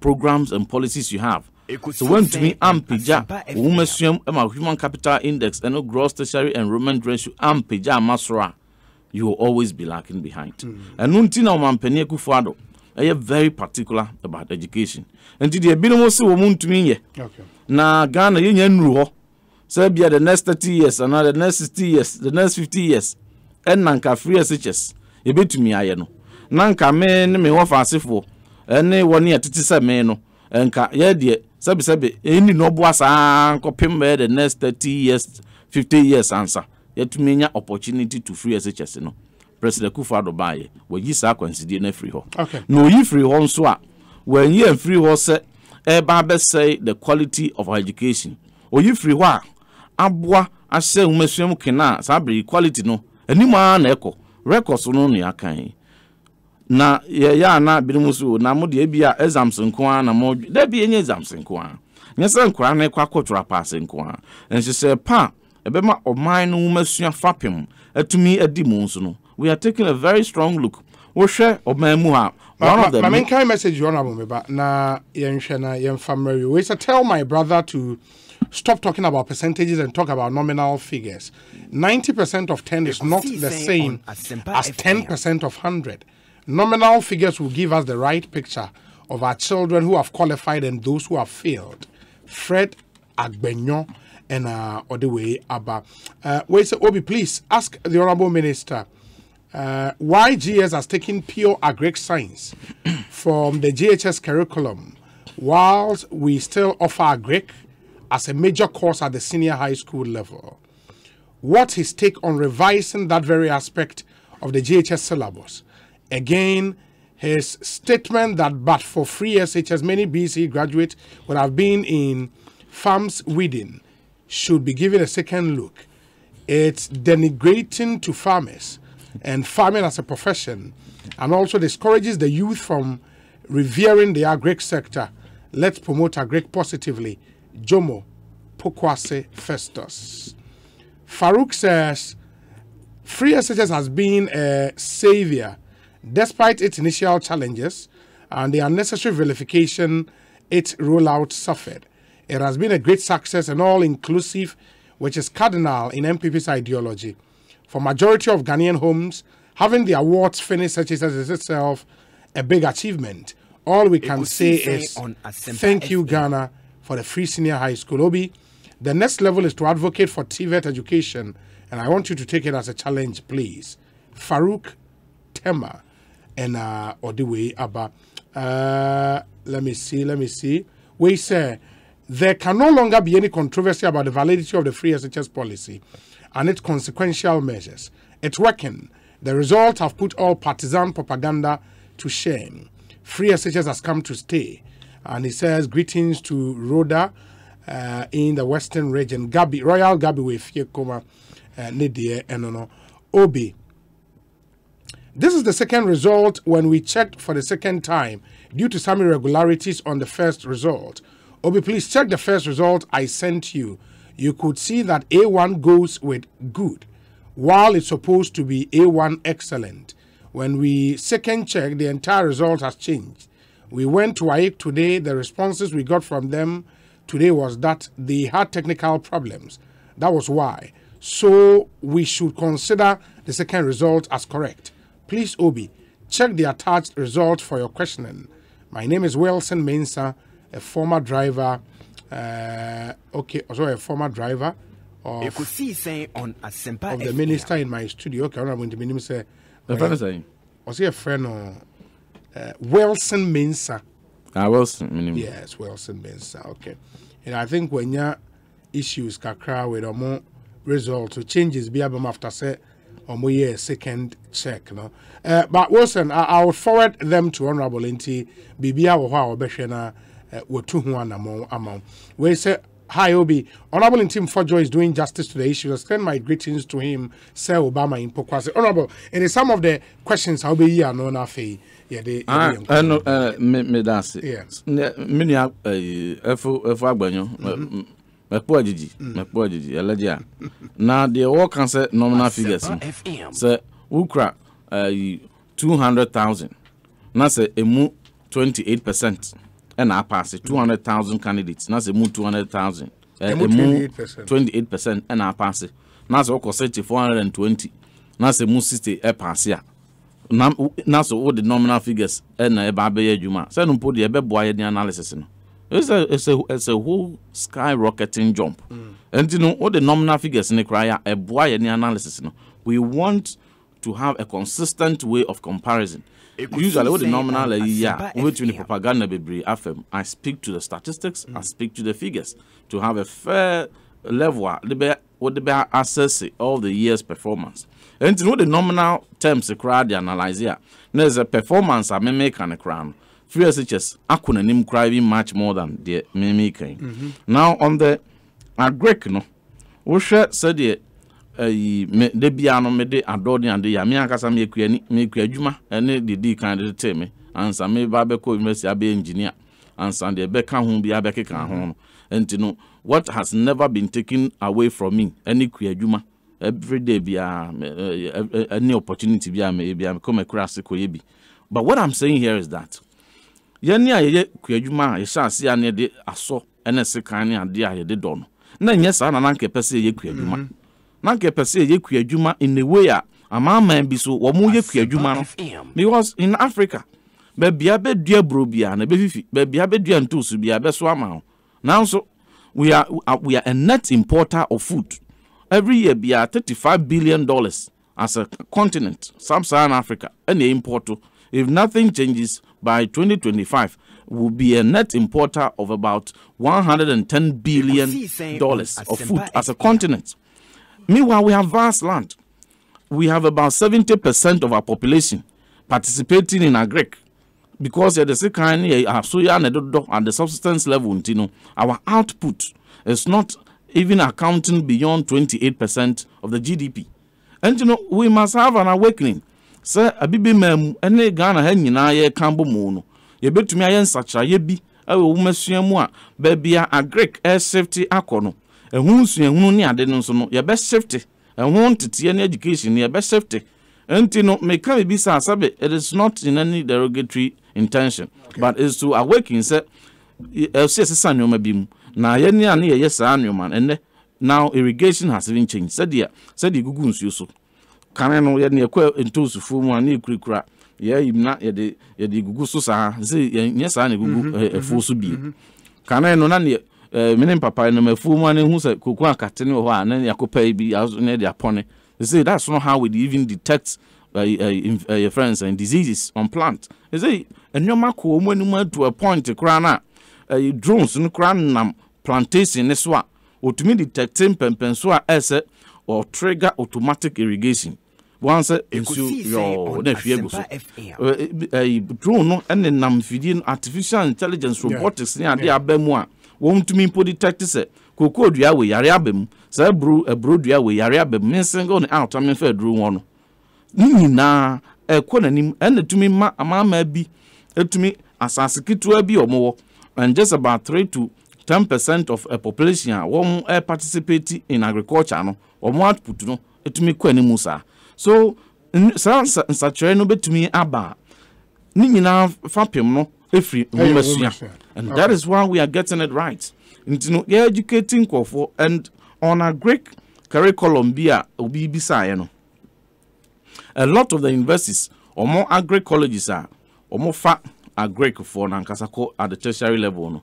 programs and policies you have so woantumi ampagya wowoma suam ma human capital index and ɛno gross tertiary enrollment ratio ampagya masra, you will always be lacking behind ɛno hmm. nti na ɔmampani akufoɔ I am very particular about education nti deɛ ebinom se wɔ mu ntumi yɛ na ghana yɛnya nnuru hɔ sɛ the next thirty years anaa the next sixty years the next fifty years ɛnanka free SHS yɛbɛtumi ayɛ no na nka me ne me wɔfa asefoɔ ɛne wɔne ɛtete sɛ me no nka yɛdeɛ sɛbisɛbi ɛni na ɔboa saa nkɔpem bɛyɛ the next thirty years fifty years ansa yɛtumi nya opportunity to free ɛsɛ kyɛse no president kufuado baayɛ wɔyi saa akwansidie no afiri hɔ na oyi firi hɔ nso a wɔanyi afiri hɔ sɛ ɛreba abɛsɛe the quality of our education oyi firi hɔ a aboa ahyɛ nwomasuam kena a saa bere quality no anim ara na ɛkɔ records no na yɛakan na yɛyɛ ana binom so na mo deɛ bi exams nko na mo da bi enye exams nko ara nyɛ sɛ ne kɔ akɔtɔra paase nko ara nhyehyɛ pa a ɛbɛma ɔman no nwoma fapem atumi adi mu nso no we are taking a very strong look wohwɛ ɔman mu ha. one of the maame nkan message yɔn abo meba na yɛnhwɛ na yɛnfa mmerɛ wi wei tell my brother to. Stop talking about percentages and talk about nominal figures. 90% of 10 is not the same as 10% of 100. Nominal figures will give us the right picture of our children who have qualified and those who have failed. Fred Agbenyo and uh, Odewe Abba. Uh, wait, so Obi, please ask the Honorable Minister uh, why GS has taken pure agric science [COUGHS] from the GHS curriculum whilst we still offer agric as a major course at the senior high school level. What's his take on revising that very aspect of the GHS syllabus Again, his statement that but for free S H S many BC graduates would have been in farms weeding should be given a second look. It's denigrating to farmers and farming as a profession and also discourages the youth from revering the agri sector. Let's promote agri positively. Jomo Pokwase Festus. Farouk says, Free SHS has been a savior Despite its initial challenges and the unnecessary vilification its rollout suffered, it has been a great success and all-inclusive, which is cardinal in MPP's ideology. For majority of Ghanaian homes, having the awards finish such as itself a big achievement. All we can say is thank you, Ghana, for the free senior high school. Obi, the next level is to advocate for TVET education, and I want you to take it as a challenge, please. Farouk Tema, and uh or the way about uh let me see let me see we say there can no longer be any controversy about the validity of the free SHS policy and its consequential measures. It's working. The results have put all partisan propaganda to shame. Free SHS has come to stay. And he says, greetings to Rhoda uh, in the western region. Gabi, Royal Gabi with Fiekoma, uh, Nidia, and Obi. This is the second result when we checked for the second time due to some irregularities on the first result. Obi, please check the first result I sent you. You could see that A1 goes with good, while it's supposed to be A1 excellent. When we second check, the entire result has changed. We went to AIC today. The responses we got from them today was that they had technical problems. That was why. So we should consider the second result as correct. Please, Obi, check the attached results for your questioning. My name is Wilson Mensa, a former driver. Uh, okay, also oh, a former driver of, you could see saying on a simple of the minister in my studio. Okay, I'm going to be name say. The friend Was oh, he a friend or uh, Wilson Mensa. Ah, Wilson. Minimum. Yes, Wilson Mensa. Okay, and I think when your issues kakra with more results, so changes be abam after say or more second check no uh, but wilson I, I will forward them to honorable Inti bibia wo Obeshena, eh, a we say Hi Obi, Honorable Intim Fojo is doing justice to the issue. send my greetings to him, Sir Obama in Pokwase. Honorable, and some of the questions I'll be here no na fee, Yeah, they Ah, eh, no, me me dance. Yeah. Mini afo afo agbanyo. Mm-hmm. Mm, mɛkpɔ agyegye mm. mɛkpɔ agyegye ɛlɛgye a na deɛ wɔka sɛ nominal figures no sɛ wokura eh, two hundred thousand na sɛ emu twenty eight percent ɛna apaase two hundred thousand candidates na sɛ emu two hundred thousand eh, emu twenty eight percent ɛna apaase na sɛ wɔkɔ sɛkye four hundred and twenty na sɛ emu sixty ɛpaase a na na sɛ wɔde nominal figures ɛna ɛba abɛyɛ adwuma sɛ no mpo deɛ ɛbɛboa yɛ ne analysis no. it's a it's a it's a whole skyrocketing jump mm. and you know all the nominal figures in the cryer a boy any analysis you know we want to have a consistent way of comparison usually with the nominal uh, a year which in the propaganda bebree i speak to the statistics mm. i speak to the figures to have a fair level what the assess all the year's performance and you know the nominal terms the cry the analyze there's a performance i may make on the crown couldn't even cry bi much more than deɛ mmemme now on the agric no wohwɛ sɛdeɛ ayi me de bia no me de adodi ne ya me ankasa me ekua ni me ekua adwuma ɛne de di kan de te me ansa me ba bɛkɔ university abe engineer ansa deɛ bɛka ho bi abɛkeka ho no nti no what has never been taken away from me any kwe adwuma every day bia any opportunity bia me bia me kɔ me bi but what i'm saying here is that yɛne a yɛyɛ kuadwuma a yɛhyɛ ase a ne yɛde asɔ ne sekan ne adeɛ a yɛde dɔ no na nyɛ saa na nanka pɛ sɛ yɛyɛ kuadwuma mhm. nanka pɛ sɛ yɛyɛ kuadwuma in a way a amanaman bi so wɔn yɛ kuadwuma no because in africa beebi abɛdua buro bia na bɛfifi beebi abɛdua ntoosu bia bɛso ama ho nanso we are we are a net importer of food every year bia thirty five billion dollars as a continent sub saharan africa ɛna import if nothing changes by 2025 will be a net importer of about 110 billion dollars of food as a continent. Meanwhile, we have vast land. We have about 70% of our population participating in agric because at the same kind and the subsistence level, you know, our output is not even accounting beyond 28% of the GDP. And you know, we must have an awakening sɛ abibi maa mu ne ghana ha nyinaa yɛreka bo mu no yɛbɛtumi ayɛ nsakyeraeɛ bi wɔ woma sua mu a baabi a agric ɛresifte akɔ no ɛho nsuahunu ne ade no nso no yɛbɛsifte ɛho nteteɛ ne education no yɛbɛsifte nti no meka biribi sɛ asabe it is not in any derogatory intention okay. but is to awaken sɛ ɛsɛ ɛsesa nneɛma bi mu na yɛne a ne yɛyɛ saa nneɛma no ɛnɛ now irrigation has even changed sɛdeɛ sɛdeɛ gugu nsuo so kane no yɛde yɛkɔ ntosufoɔ mu a ne yɛkurakura yɛyi na yɛde yɛde gugu so saa sɛ yɛnyɛ saa na gugu mhm, mhm, ɛfuo so bie mhm. kane no na neɛ ɛɛ mene papa no ma efuo mu a ne ho sɛ koko akate ne wɔ hɔ a ne yakɔpɛ bi aso ne yɛde apɔne sɛ that's not how we even detect your friends and diseases on plant sɛ nneɛma kɔ wɔn anim atu a point koraa na ɛyɛ drones no koraa nam plantation ne so a wotumi detect mpɛmpɛnso a ɛsɛ ɔtrigger automatic irrigation wansa nsuo yɔɔ na afie egu so eh, eh, eh, drone no ɛne nam fidie no artificial intelligence robotics ne adeɛ aba mu a wɔn tumi mpo detect sɛ kokoo dua wɔ yare aba mu saa aburo aburo dua wɔ yare aba mu nsɛnkɛ ne out ame fɛ duro wɔn no ne nyinaa ɛkɔ n'anim ɛna tumi ma amaama bi etumi asase ketewa bi wɔn wɔ and just about three to ten percent of a population a wɔn participate in agriculture no wɔn output no etumi kɔ anim saa so saa nsakyerɛ no bɛtumi aba ne nyinaa fapem no efiri nwoma sua and okay. Ah. that is why we are getting it right nti no yɛ educating nkɔfoɔ and on a greek curriculum bi a obi bisaeɛ no a lot of the universities wɔn agric colleges a wɔn fa agric foɔ nankasa ko at the tertiary level no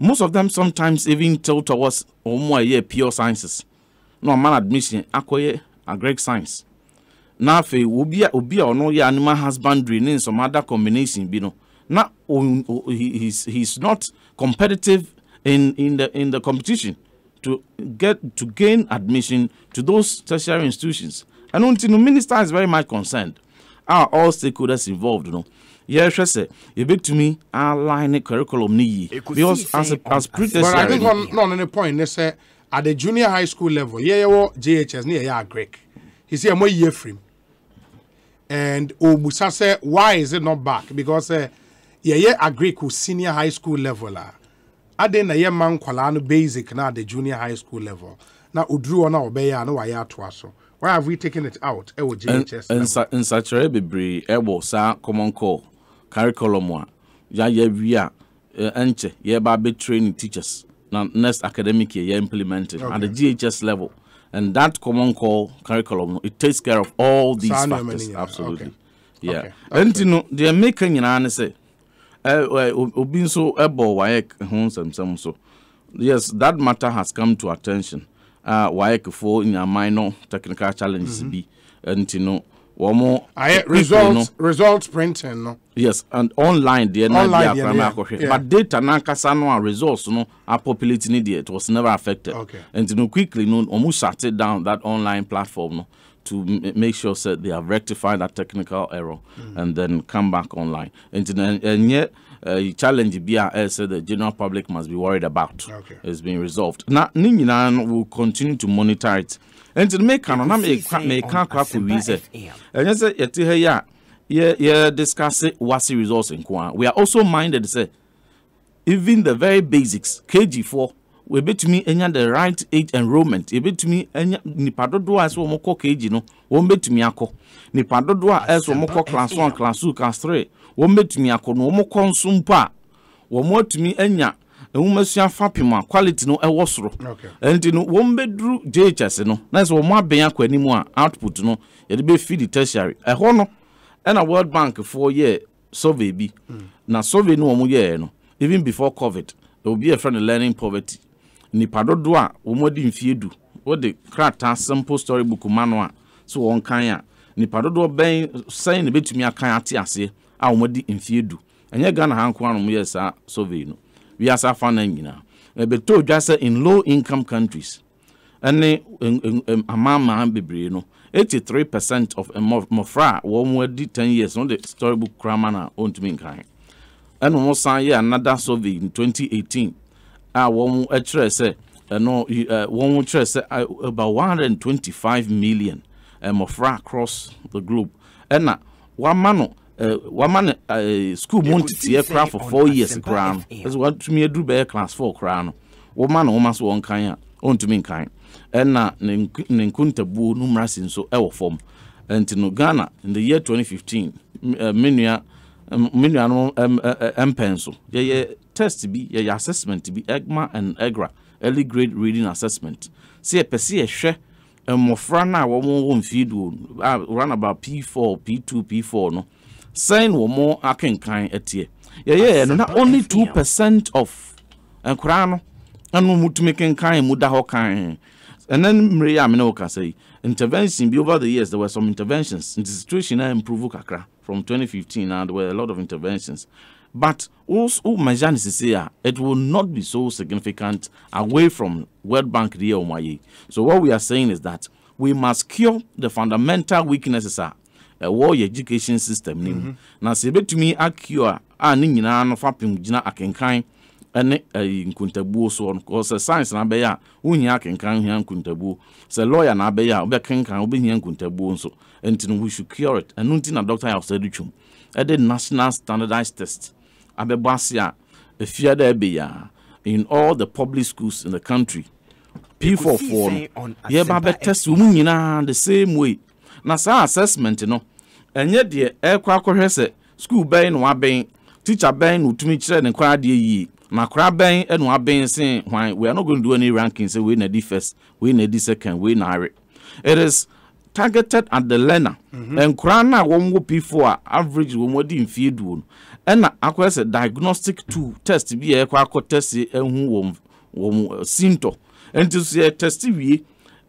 most of them sometimes even tilt towards wɔn a yɛ pure sciences na wɔn admission akɔyɛ agric science na afei obi a obi a ɔno yɛ animal husbandry ne some other combination bi no na o o he he is not competitive in in the in the competition to get to gain admission to those tertiary institutions ɛno nti no minister is very much concerned a all stakeholders involved no yɛhwɛ sɛ yɛbɛtumi align ne curriculum ne yie because as a, as predecessor. but i think on on any point ne sɛ at the junior high school level yɛyɛ wɔ jhs ne yɛyɛ agric he say ɛmɔ yie firim and obusa said, why is it not back because uh, yɛyɛ agric senior high school level a adeɛ na yeah man, nkwadaa no basic na the junior high school level Now, udru hɔ na ɔbɛyɛ a na so why have we taken it out ɛwɔ ghs such a bebree ɛwɔ saa common call curriculum ye yɛayɛ enche ye ba be training teachers na next academic year implemented okay. at the ghs level and that common call curriculum, it takes care of all these Sound factors. Absolutely. Okay. Yeah. And you know, they're making you know, say, so able. Why homes and some so yes that matter has come to attention uh, ah, wayekfoɔ your minor technical challenges mm -hmm. bi nti no wɔn results results printing no. yes and online deɛ na deɛ akwaraa but data n'ankasa no a results no apopulate ne deɛ it was never affected okay. and no quickly no wɔn shut it down that online platform no to make sure they have rectified that technical error mm. and then come back online and and yet. Uh, challenge BRS uh, a the general public must be worried about okay. is being resolved Now, ne will continue to monitor it nti no meka no na meka akɔ akɔ wie sɛ ɛnyɛ sɛ yɛte ha yi a yɛdiscase wase resource nko a we are also minded say, even the very basics kg4 to me anya the right age enrollment yɛbɛtumi anya nipa dodoɔ a ɛsɛ wɔn kɔ kg no wɔn bɛtumi akɔ nipa dodoɔ a ɛsɛ wɔn kɔ class one class two class three wɔn bɛtumi akɔ na wɔn kɔ nso mpo a wɔn atumi anya nwoma sua fapem a quality no ɛwɔ soro nti no wɔn bɛduru jhs no na sɛ wɔn abɛn akɔ anim a output no yɛde bɛfi de tertiary ɛhɔ no ɛna world bank foɔ yɛ survey bi hmm. na survey no wɔn yɛɛ no even before covid obi yɛfrɛ no learning poverty nipa dodoɔ a wɔn adi mfie du wɔde krataa simple story book ma no a so wɔn kan a nipa dodoɔ bɛn sɛn na ebɛtumi akan ate aseɛ a wɔn adi mfie du ɛnyɛ ghana ha nko ara na wɔn yɛ saa survey no. we are afa no nyinaa ɛbɛtɔ dwa sɛ in low income countries ɛne amaamaa bebree no 83 percent of mmɔfra a wɔn adi 10 years on the storybook kraman a ɔntumi nkan ɛna wɔn san yɛ another survey in 2018 a wɔn kyerɛ sɛ ɛno wɔn kyerɛ sɛ about 125 million eh, mofra across the globe ɛna one no Eh, wama no eh, school mu nteteɛ kora for four years koraa no ɛsɛ watumi aduru bɛyɛ class four koraa no woma no woma so wɔnkan a ɔntumi nkan ɛna ne nkontabuo no mmara si nso ɛwɔ fam nti no ghana in the year 2015 menua menua no eh, mpɛn so yɛyɛ test bi yɛyɛ assessment bi egma and egra early grade reading assessment sɛ yɛpɛ sɛ yɛhwɛ mmɔfra no a wɔwɔ mfieduo no Run about p4 p2 p4 no sɛn wɔ mo akenkan tie yɛyɛ no na only two percent of nkoraa no ɛno mutumi kenkan mu da hɔ kan ɛnɛ mmere yi a mene wo kasa yi intervention bi over the years there were some interventions in the situation I improve kakra from 2015 and there were a lot of interventions but also measure ne sisi a it will not be so significant away from world bank deɛ ɔmo so what we are saying is that we must cure the fundamental weaknesses are a yɛ education system ne mu mhm. na sɛ yɛbɛtumi acure a ne nyinaa no fapem gyina akenkan ne ɛyi nkontabuo so no sɛ science na abɛyɛ a wohia akenkan hia nkontabuo sɛ lawyer na abɛyɛ a wobɛkenkan wobɛhia nkontabuo nso ɛnti no we should cure it ɛno nti na doctor yɛwosɛ de twom ɛde national standardized test abɛbɔ ase a ɛfia dɛ in all the public schools in the country p44 no yɛba bɛtest wɔ mu nyinaa the same way na saa assessment no ɛnyɛ deɛ ɛrekɔ akɔhwɛ sɛ sukuu bɛn na wabɛn teacher bɛn na otumi kyerɛ ne kora adeɛ yie na kora bɛn na wabɛn sen hwan we are not going to do any ranking sɛ wei na di first wei na di second wei na are it is targeted at the learner mhm. nkora no a wɔwɔ p4 a average wɔn wɔde mfie duo no ɛna akɔyɛ sɛ diagnostic tool test bi a ɛkɔ akɔ test ɛho wɔn wɔn sintɔ nti so yɛ test wie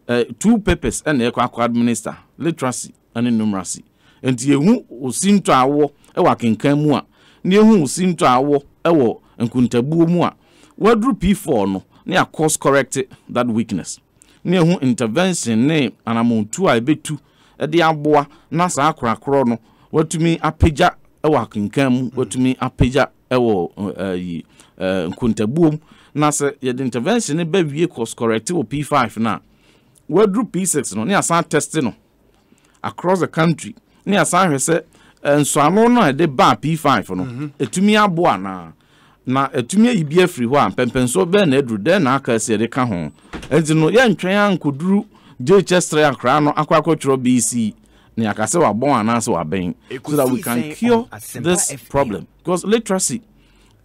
uh, two papers ɛna eh, ɛkɔ akɔ administer literacy ɛne eh, numeracy nti ehu osi ntɔ awɔ ɛwɔ akenkan mu a na ehu osi ntɔ awɔ ɛwɔ nkuntabuo mu a waduru p4 no ne a course correct that weakness na ehu intervention ne anamotu a ebetu ɛde aboa na saa akorakorɔ no watumi apagya ɛwɔ akenkan mu watumi apagya ɛwɔ ɛyi ɛɛ nkuntabuo mu na sɛ yɛde intervention ne bɛ course correct wɔ p5 na waduru p6 no ne asan test no across the country ne asan hwɛ sɛ eh, nsɔano no a yɛde baa p5 no ɛtumi mhm. abo anaa na ɛtumi ayi bi afiri hɔ a mpɛmpɛnsoɔ bɛɛ na aduru dɛn na aka sɛ yɛde ka ho ɛnti no yɛntwɛn ankɔduru jhs 3 akra no akɔ akɔtwerɛ bc ne aka wabɔn anaasɛ wabɛn so that we can cure this problem because literacy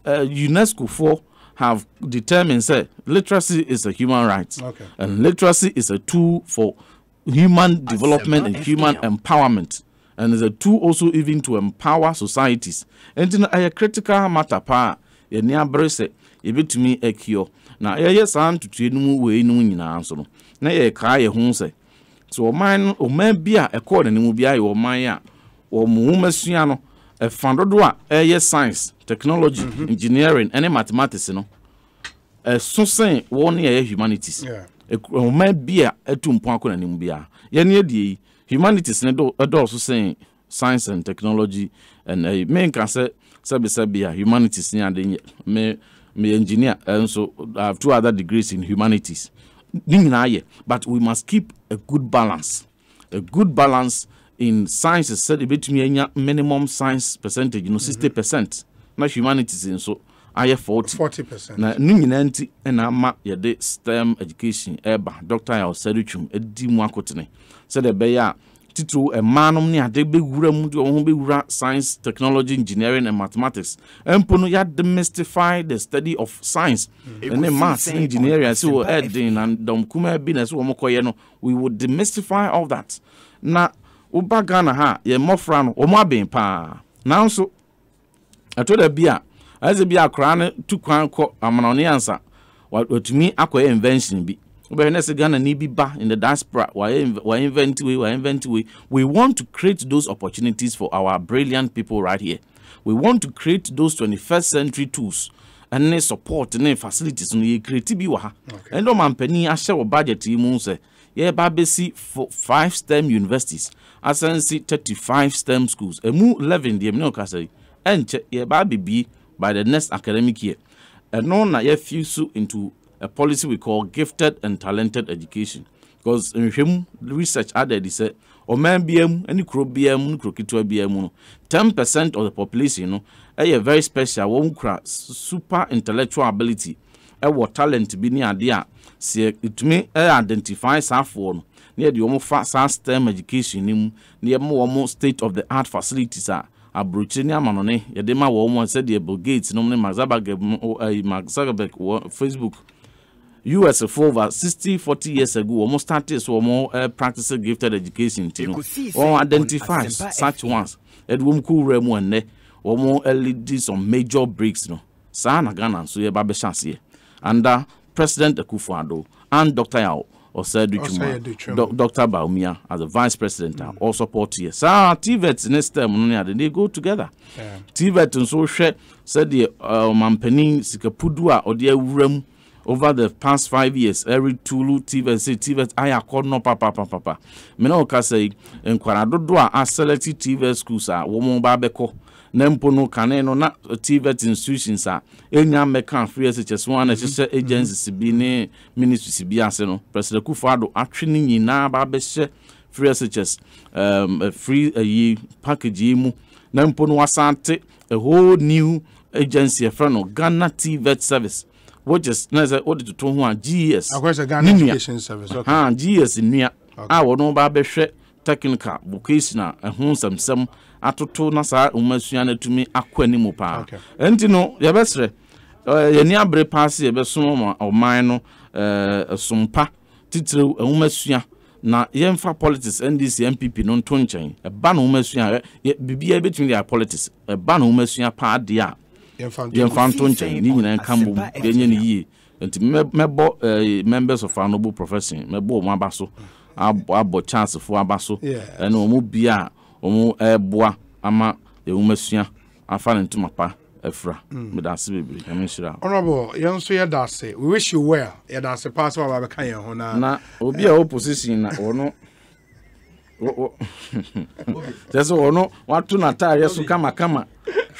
uh, eh, unesco for have determined that literacy is a human right okay. and literacy is a tool for human development and human empowerment and is a tool also even to empower societies And in a critical matter paa yɛni abere sɛ yɛbɛtumi akio na yɛyɛ saa ntutue no mu wei no na yɛkaa yɛ So sɛ sɛ ɔman no ɔman bi a ɛkɔɔ n'anim bi ayɛ no ɛfa dodoɔ a ɛyɛ science technology mm -hmm. engineering ɛne mathematics no ɛso sen wɔn ne ɛyɛ humanities ɛhoma bi a ɛtu mpɔn akɔ n'anim biara yɛn ni adie yi humanities ne ɛdɔɔso sen science and technology ɛna ɛyi menka sɛ sɛbisɛbi a humanities ne ade yɛ me me engineer ɛnso i have two other degrees in humanities ne nyinaa yɛ but we must keep a good balance a good balance. in science, said ebetumi anya minimum science percentage no 60 mhm. percent Not humanities nso ayɛ 40 na no nyinaa nti na ama yɛde stem education ɛreba dr a ɔsɛre twum di mu akotene sɛdeɛ ɛbɛyɛ a titiro mmaa nom ne ade de wɔn ho science technology engineering and mathematics mpo no yɛademystify the study of science mm. ne maths engineering ɛsɛ wɔ ɛden na dɔm kumaa bi na no we will demystify all that na woba ghana ha yɛ mmɔfra no wɔn abɛn paa nanso ɛtɔ da bi a ɛsɛ bi akora tu kwan kɔ ansa watumi akɔyɛ invention bi uba ne se gana ni bi ba in the diaspora wayɛ invent we wayɛ invent we we want to create those opportunities for our brilliant people right here we want to create those 21st century tools and support and facilities no yɛ create bi wɔ ha ɛne dɛ ɔmampanin ahyɛ wɔ budget yi mu sɛ yɛreba abɛsi five stem universities asan si thirty five stem schools emu eleven deɛ mine ɔkasa yi ɛnkyɛ yɛreba abɛbie by the next academic year ɛno na yɛfi so into a policy we call gifted and talented education because nhwɛm eh, research adadi sɛ ɔman biara mu ne kuro biara mu ne kuro ketewa biara mu no ten percent of the population no ɛyɛ eh, very special wɔn kura super intellectual ability ɛwɔ eh, talent bi ne adeɛ a sɛ ɛtumi eh, identify saa afoɔ no na yɛde wɔn fa saa stem education no mu na yɛma wɔn state of the art facilities a aburokyire ne amanɔne yɛde ma wɔn sɛdeɛ bill gates nom ne mark zuckerberg eh, eh, wɔ facebook us for over sixty forty years ago wɔn started so wɔn uh, practice gifted education ti no wɔn identify oh, such ones ɛde wɔn kó wura mu ɛnɛ wɔn lead some major breaks no saa na ghana nso yɛ ba bɛhyɛ aseɛ under President akufo and Dr. Yao or Sir adetuma Dr. Baumia as the Vice President mm. all support here. Saa TVET ne STEM they go together. Yeah. and nso said the ɔmampanin uh, sikapudu a ɔde awura over the past five years every tulu tvet say tvet ayɛ akɔnɔ papa. mena ɔka say nkwara dodoɔ a selected tvet schools a wɔn ba bɛkɔ na mpo no kane no na tvet institutions a ɛnya mmɛka free sɛkyɛse ho a na ɛhyehyɛ mhm. agencies mhm. bi ne ministries bi ase no president kufo ado atwe no nyinaa ba abɛhyɛ free sɛkyɛs um, eh, free ayi eh, package yi mu na mpo no wasan te a whole new agency ɛfrɛ no ghana tvet service which is na sɛ wode toto ho a ges nua ges nnua a e wɔno ba abɛhwɛ technical vocational ɛho nsɛmsɛm atoto na saa nwoma sua no atumi akɔ animu paa ɛnti no yɛbɛserɛ yɛni abere paa sɛ yɛbɛsom ma ɔman no sompa titiriw nwoma na yɛmfa politics ndc npp no nto nkyɛn ɛba no nwoma sua biribiara bɛtumi de politics ɛba no nwoma sua paa deɛ a yɛmfa nto nkyɛn ne nyinaa nka mbom yɛnyɛ no yie nti mɛbɔ members of honourable profession mɛbɔ wɔn aba so abɔ chance fo aba so ɛna wɔn bia a wɔn ɛɛboa eh, ama ewumasua eh, afa ne ntoma pa afura hmm. meda bebree nyame nhyira honorable yɛn nso yɛda ase we wish you well yɛda ase paa sɛ waba bɛka yɛn ho na na obi a wɔ position na ɔno [LAUGHS] kyerɛ sɛ ɔno wato n'ataareɛ so kamakama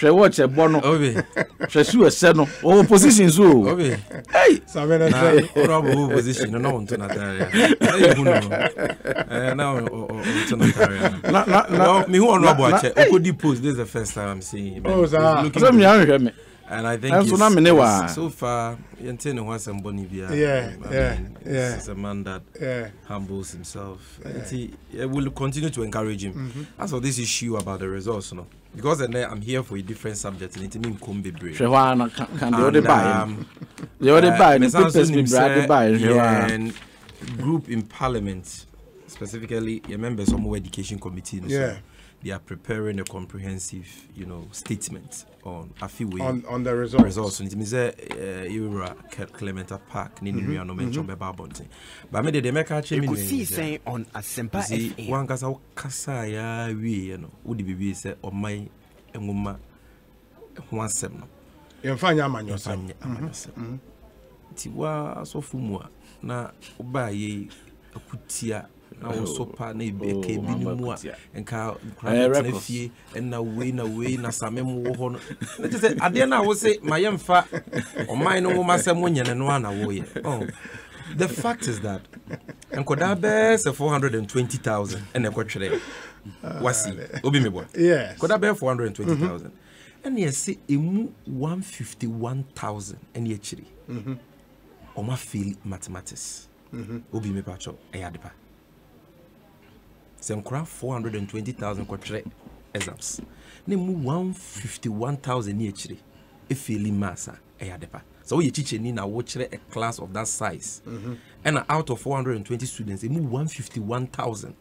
hwɛ watch ɛbɔ no hwɛ su ɛsɛ no ɔwɔ position so Hey, o ɔrɔbɔ position no na wɔn to n'atare ɛyɛ hu no na wɔn to n'atare mi hu ɔno ɔbɔ akyɛ okodi post this is the first time i'm seeing him ɔsɛ mi ahwehwɛ mi and i think so na mi ne wa so far yɛn ti ne ho asɛm bɔ ne bia yeah he's a man that yeah. humbles himself yeah. and he, eh, we will continue to encourage him mm -hmm. as for this issue about the results no because and eh, I'm here for a different subject and it mean kumbi She Shewa no can the other buy. Um, the other uh, buy the papers me brother buy. And group in parliament specifically your members of education committee. Yeah they are preparing a comprehensive, you know, statement on a Afiwe on, on the results. Results. It means that you Ewura eh, Clementa Park ni niri mhm, no mention mhm. be babonte. But me de make catch me. You see saying on a simple. Wan kasa wo kasa ya we, you know. Wo di bibi say oman enwoma ho asem no. Yemfa I am Amanyosem. Ti wa asofo mu a na oba ye na woso oh. pa na ɛka ebi oh, no mu a nka nkora eh, tena fie ɛna wei na wei na same m wo hɔ no na kyɛ sɛ adeɛ no a wo se ma yɛmfa ɔman no nwoma sɛ monyɛne no ana woyɛ oh. the fact is that nkɔdaa bɛɛ sɛ 420000 ɛna ɛkɔtwerɛ wasi obi mi bɔ nkɔdaa bɛɛ thousand, mm-hmm. ɛna yɛsɛ emu 151000 ɛna ɛkyiri ɔma fail mathematics mm-hmm. obi mi pa kyɛw ɛyɛ adepa sɛ nkora 420000 kɔtwerɛ exams na mu 151000 ne akyire ɛfeeli mas a ɛyɛ ade pa sɛ woyɛ kyikyɛni na wokyerɛ a class of that size mhm. ɛna mm -hmm. out of 420 students ɛmu 151000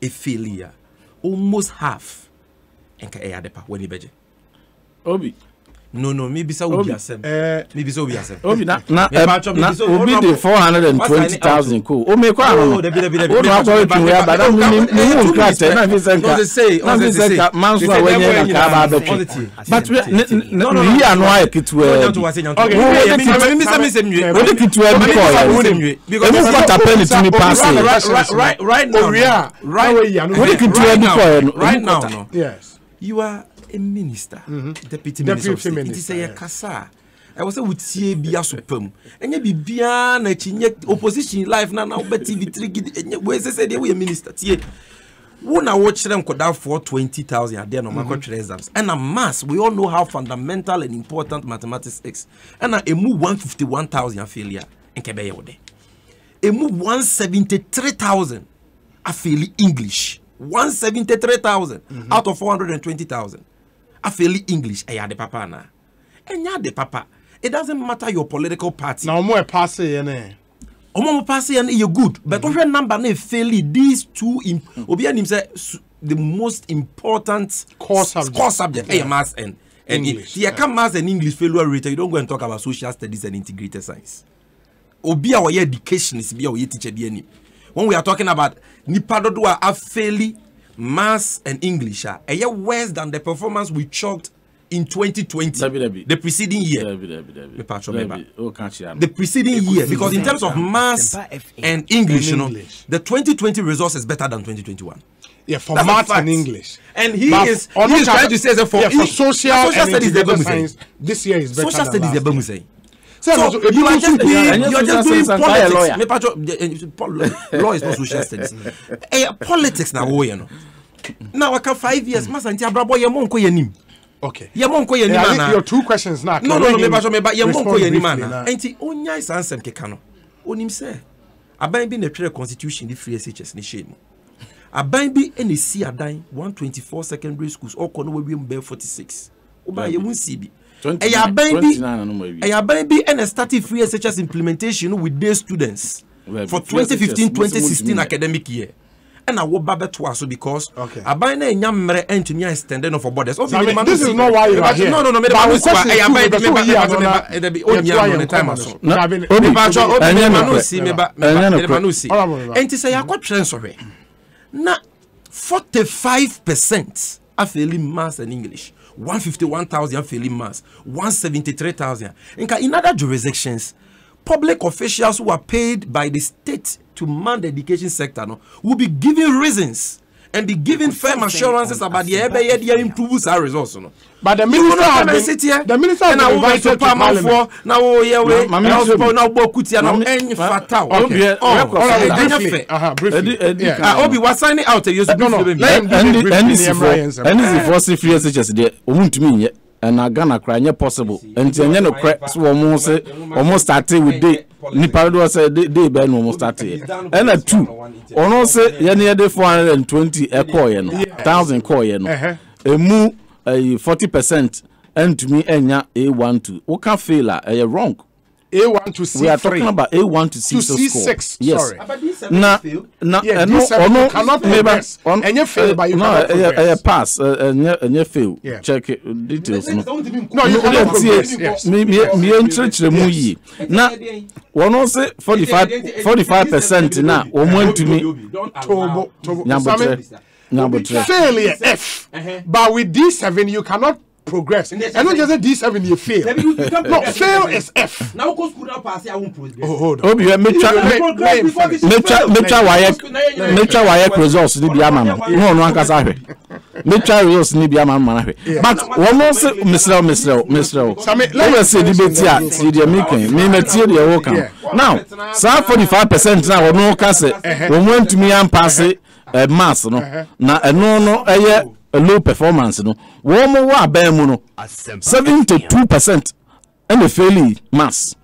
ɛfeeli a almost half ɛnka ɛyɛ ade pa w'ani bɛgye obi no no mi bisa obi asɛm eh, mi bisa obi asɛm. obi na na na obi de four hundred and twenty thousand ko oh, o oh, mi kɔ ahoma o de akɔrɔ tun ya ba na mi mi mi mu nkira tɛ na fi sɛ nka na fi sɛ nka mansu a wɛnyɛ na kaa b'a bɛ twe but ne yi anu ayɛ ketewa bi o de ketewa bi kɔ yɛ emu kɔta pɛ ne tumi paase o de ketewa bi kɔ yɛ no emu kɔta. you are a minister mm -hmm. deputy, deputy minister, minister is a yɛkasa a ɛwɔ sɛ wotie bi aso pa mu ɛnyɛ biribiaa na akyi nyɛ opposition life Now now, but tv three gidi ɛnyɛ say they were a minister tie wo na wɔkyerɛ for 20000 adeɛ na ɔmakɔtwerɛ mhm. exams a mass we all know how fundamental and important mathematics is And a move 151000 failure in nkɛ Yode. A move 173,000 a failure english 173000 mm -hmm. out of 420000 afeli english ɛyɛ ade papa anaa ɛnyɛ ade papa it doesn't matter your political party. na ɔmo ɛpaase yɛ ne. ɔmo ɔmo paase yɛ ne yɛ good but ɔhwɛ number ne feli these two obi anim sɛ the most important core subject subject ɛyɛ maths and and english yɛ ka maths and english failure rate you don go and talk about social studies and integrated science obi a ɔyɛ education, bi a ɔyɛ teacher bi anim when we are talking about nipa dodo a afeli Mass and english ah, a year worse than the performance we chalked in 2020 the preceding year dabi, dabi, dabi. Me patro, dabi. Oh, the preceding year because in terms of mass and english, You know, the 2020 results is better than 2021 yeah, for That's math and English. And he is he is trying to say that for, social, social studies, this year is better social studies. The So, so you are just, doing, you are just doing politics. Eh, eh, eh, law is not social studies. [LAUGHS] Eh, politics na wo ye no. Na waka five years, mm. masa nti abrabo ye mo nko ye Okay. Ye mo nko ye Your two questions now. No, no, no, me ba so me ba ye mo nko ye nim ana. Enti onya isa ansem keka no. Onim se. Aban bi constitution ni free SHS ni shade mu. Aban bi na si adan 124 secondary schools okọ no wa wiem be 46. Oba ye mu mm. si bi ɛyɛ abɛn bi ɛyɛ abɛn bi ɛna start free shs implementation with day students well, for 2015 2016 academic year ɛna wo ba bɛto a so because okay. aban na enya mmerɛ ɛntumi extend no for borders. So, I mean, this is not why you are here. no no no mede ba wosi wa ɛyɛ aban meba meba meba meba onyia no ne time aso. meba atwa meba no si meba meba no si ɛnti sɛ yakɔ twɛ nsɔhwɛ na forty five percent afei li maths and english. One fifty-one 151,000 failing mass, 173,000. In other jurisdictions, public officials who are paid by the state to man the education sector no, will be given reasons and be giving firm assurances about the ebe yɛ deɛ improve saa results no. but the minister the been the minister had been invited to parliament. ɛna wo bɛ to paamanfoɔ na wo yɛ we ɛna wo bɔ na wo bɔ kutia na ɛnyi fata o. obi ɛ ɛnyɛ fɛ obi wa signing out ɛ yosu briefly bɛ mi. ndc fɔ ndc fɔ si free shs deɛ omu ntumi nyɛ ɛna ghana kora nyɛ possible nti ɛnyɛ no korɛ so wɔn mo se wɔn mo start with day nipa dodoɔ sɛ de de bɛn na wɔn starteɛ ɛna two ɔno sɛ yɛne de four hundred and twenty ɛkɔɔyɛ no thousand kɔɔyɛ no emu ɛyi forty percent ɛntumi ɛnya a one two woka fail a ɛyɛ wrong. A1 to C3. We are talking about A1 to C6. To C6, yes. sorry. Na, na, yeah, eh, no, ono, cannot eh, progress. On, and you fail, eh, but you no, cannot progress. No, uh, pass, uh, and you fail. Yeah. Check it, details. No, no you cannot progress. Yes. Me, me, me, me, mu yi. Na, wɔn se 45, 45 percent na, wɔn mu ntumi. Tobo, tobo. number three. Failure, F. Uh-huh. But with D7, you cannot progress. I don't just say D7 you fail. no, fail is F. Now go school now pass I won't progress. Oh, hold on. Obi, mecha mecha mecha wire mecha wire results ni bi ama no. No no ankasa hwe. Mecha results ni bi ama ma hwe. But one more misrel misrel misrel. Sami, let me say debate ya, see the making. Me metie the work. Now, sa 45% na wo no ka se. Uh-huh. Wo ntumi ampase uh-huh. eh, mass no. Uh-huh. Na eno no eye eh, low performance no wɔn mo wɔ abɛn mu no to two percent ɛna failing mass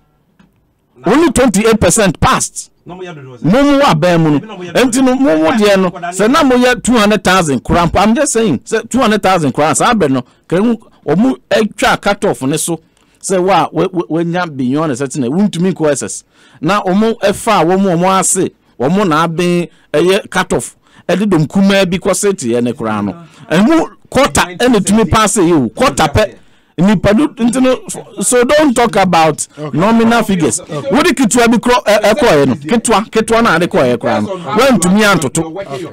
only twenty eight percent passed mo mo wɔ abɛn mu no nti no mo mo deɛ no sɛ na mo yɛ two hundred thousand koraa mpo i'm just saying sɛ two hundred thousand koraa saa abɛn no kɛrɛn wɔn atwa cut off ne so sɛ wo a wanya beyond certain na wuntumi nkɔ ss na wɔn afa wɔn wɔn ase wɔn na abɛn ɛyɛ cut off ɛde dɔm kumaa bi kɔse teɛ ne koraa no ah. ɛmu kɔta ɛna tumi paase yi o kɔta pɛ nipa do nti no so don talk about nominal figures wodi ketewa bi korɔ ɛkɔɛ no ketewa ketewa na ade kɔɛ koraa no wɛntumi antoto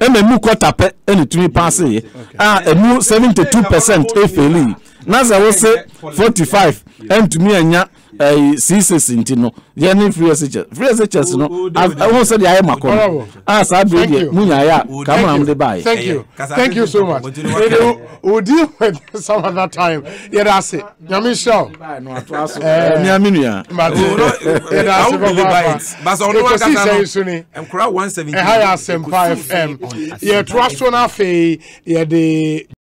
ɛna emu kɔta pɛ ɛna tumi paase yi a emu ah, seventy two percent efeli Naza sɛ wose forty five ɛntumi ɛnya csc eh, nti no yɛ ne free shs free shs no ɛho sɛ deɛ ayɛ makɔ no a saa berɛ deɛ munyaeɛ a camera m de baeɛ thank you thank you so much odi with eh, some other time yɛde ase nyame nhyɛ mea me nua yɛde ase papapaɛkɔsi sɛi so ni ɛha yɛ asɛmpa fm yɛtoa so no afei yɛde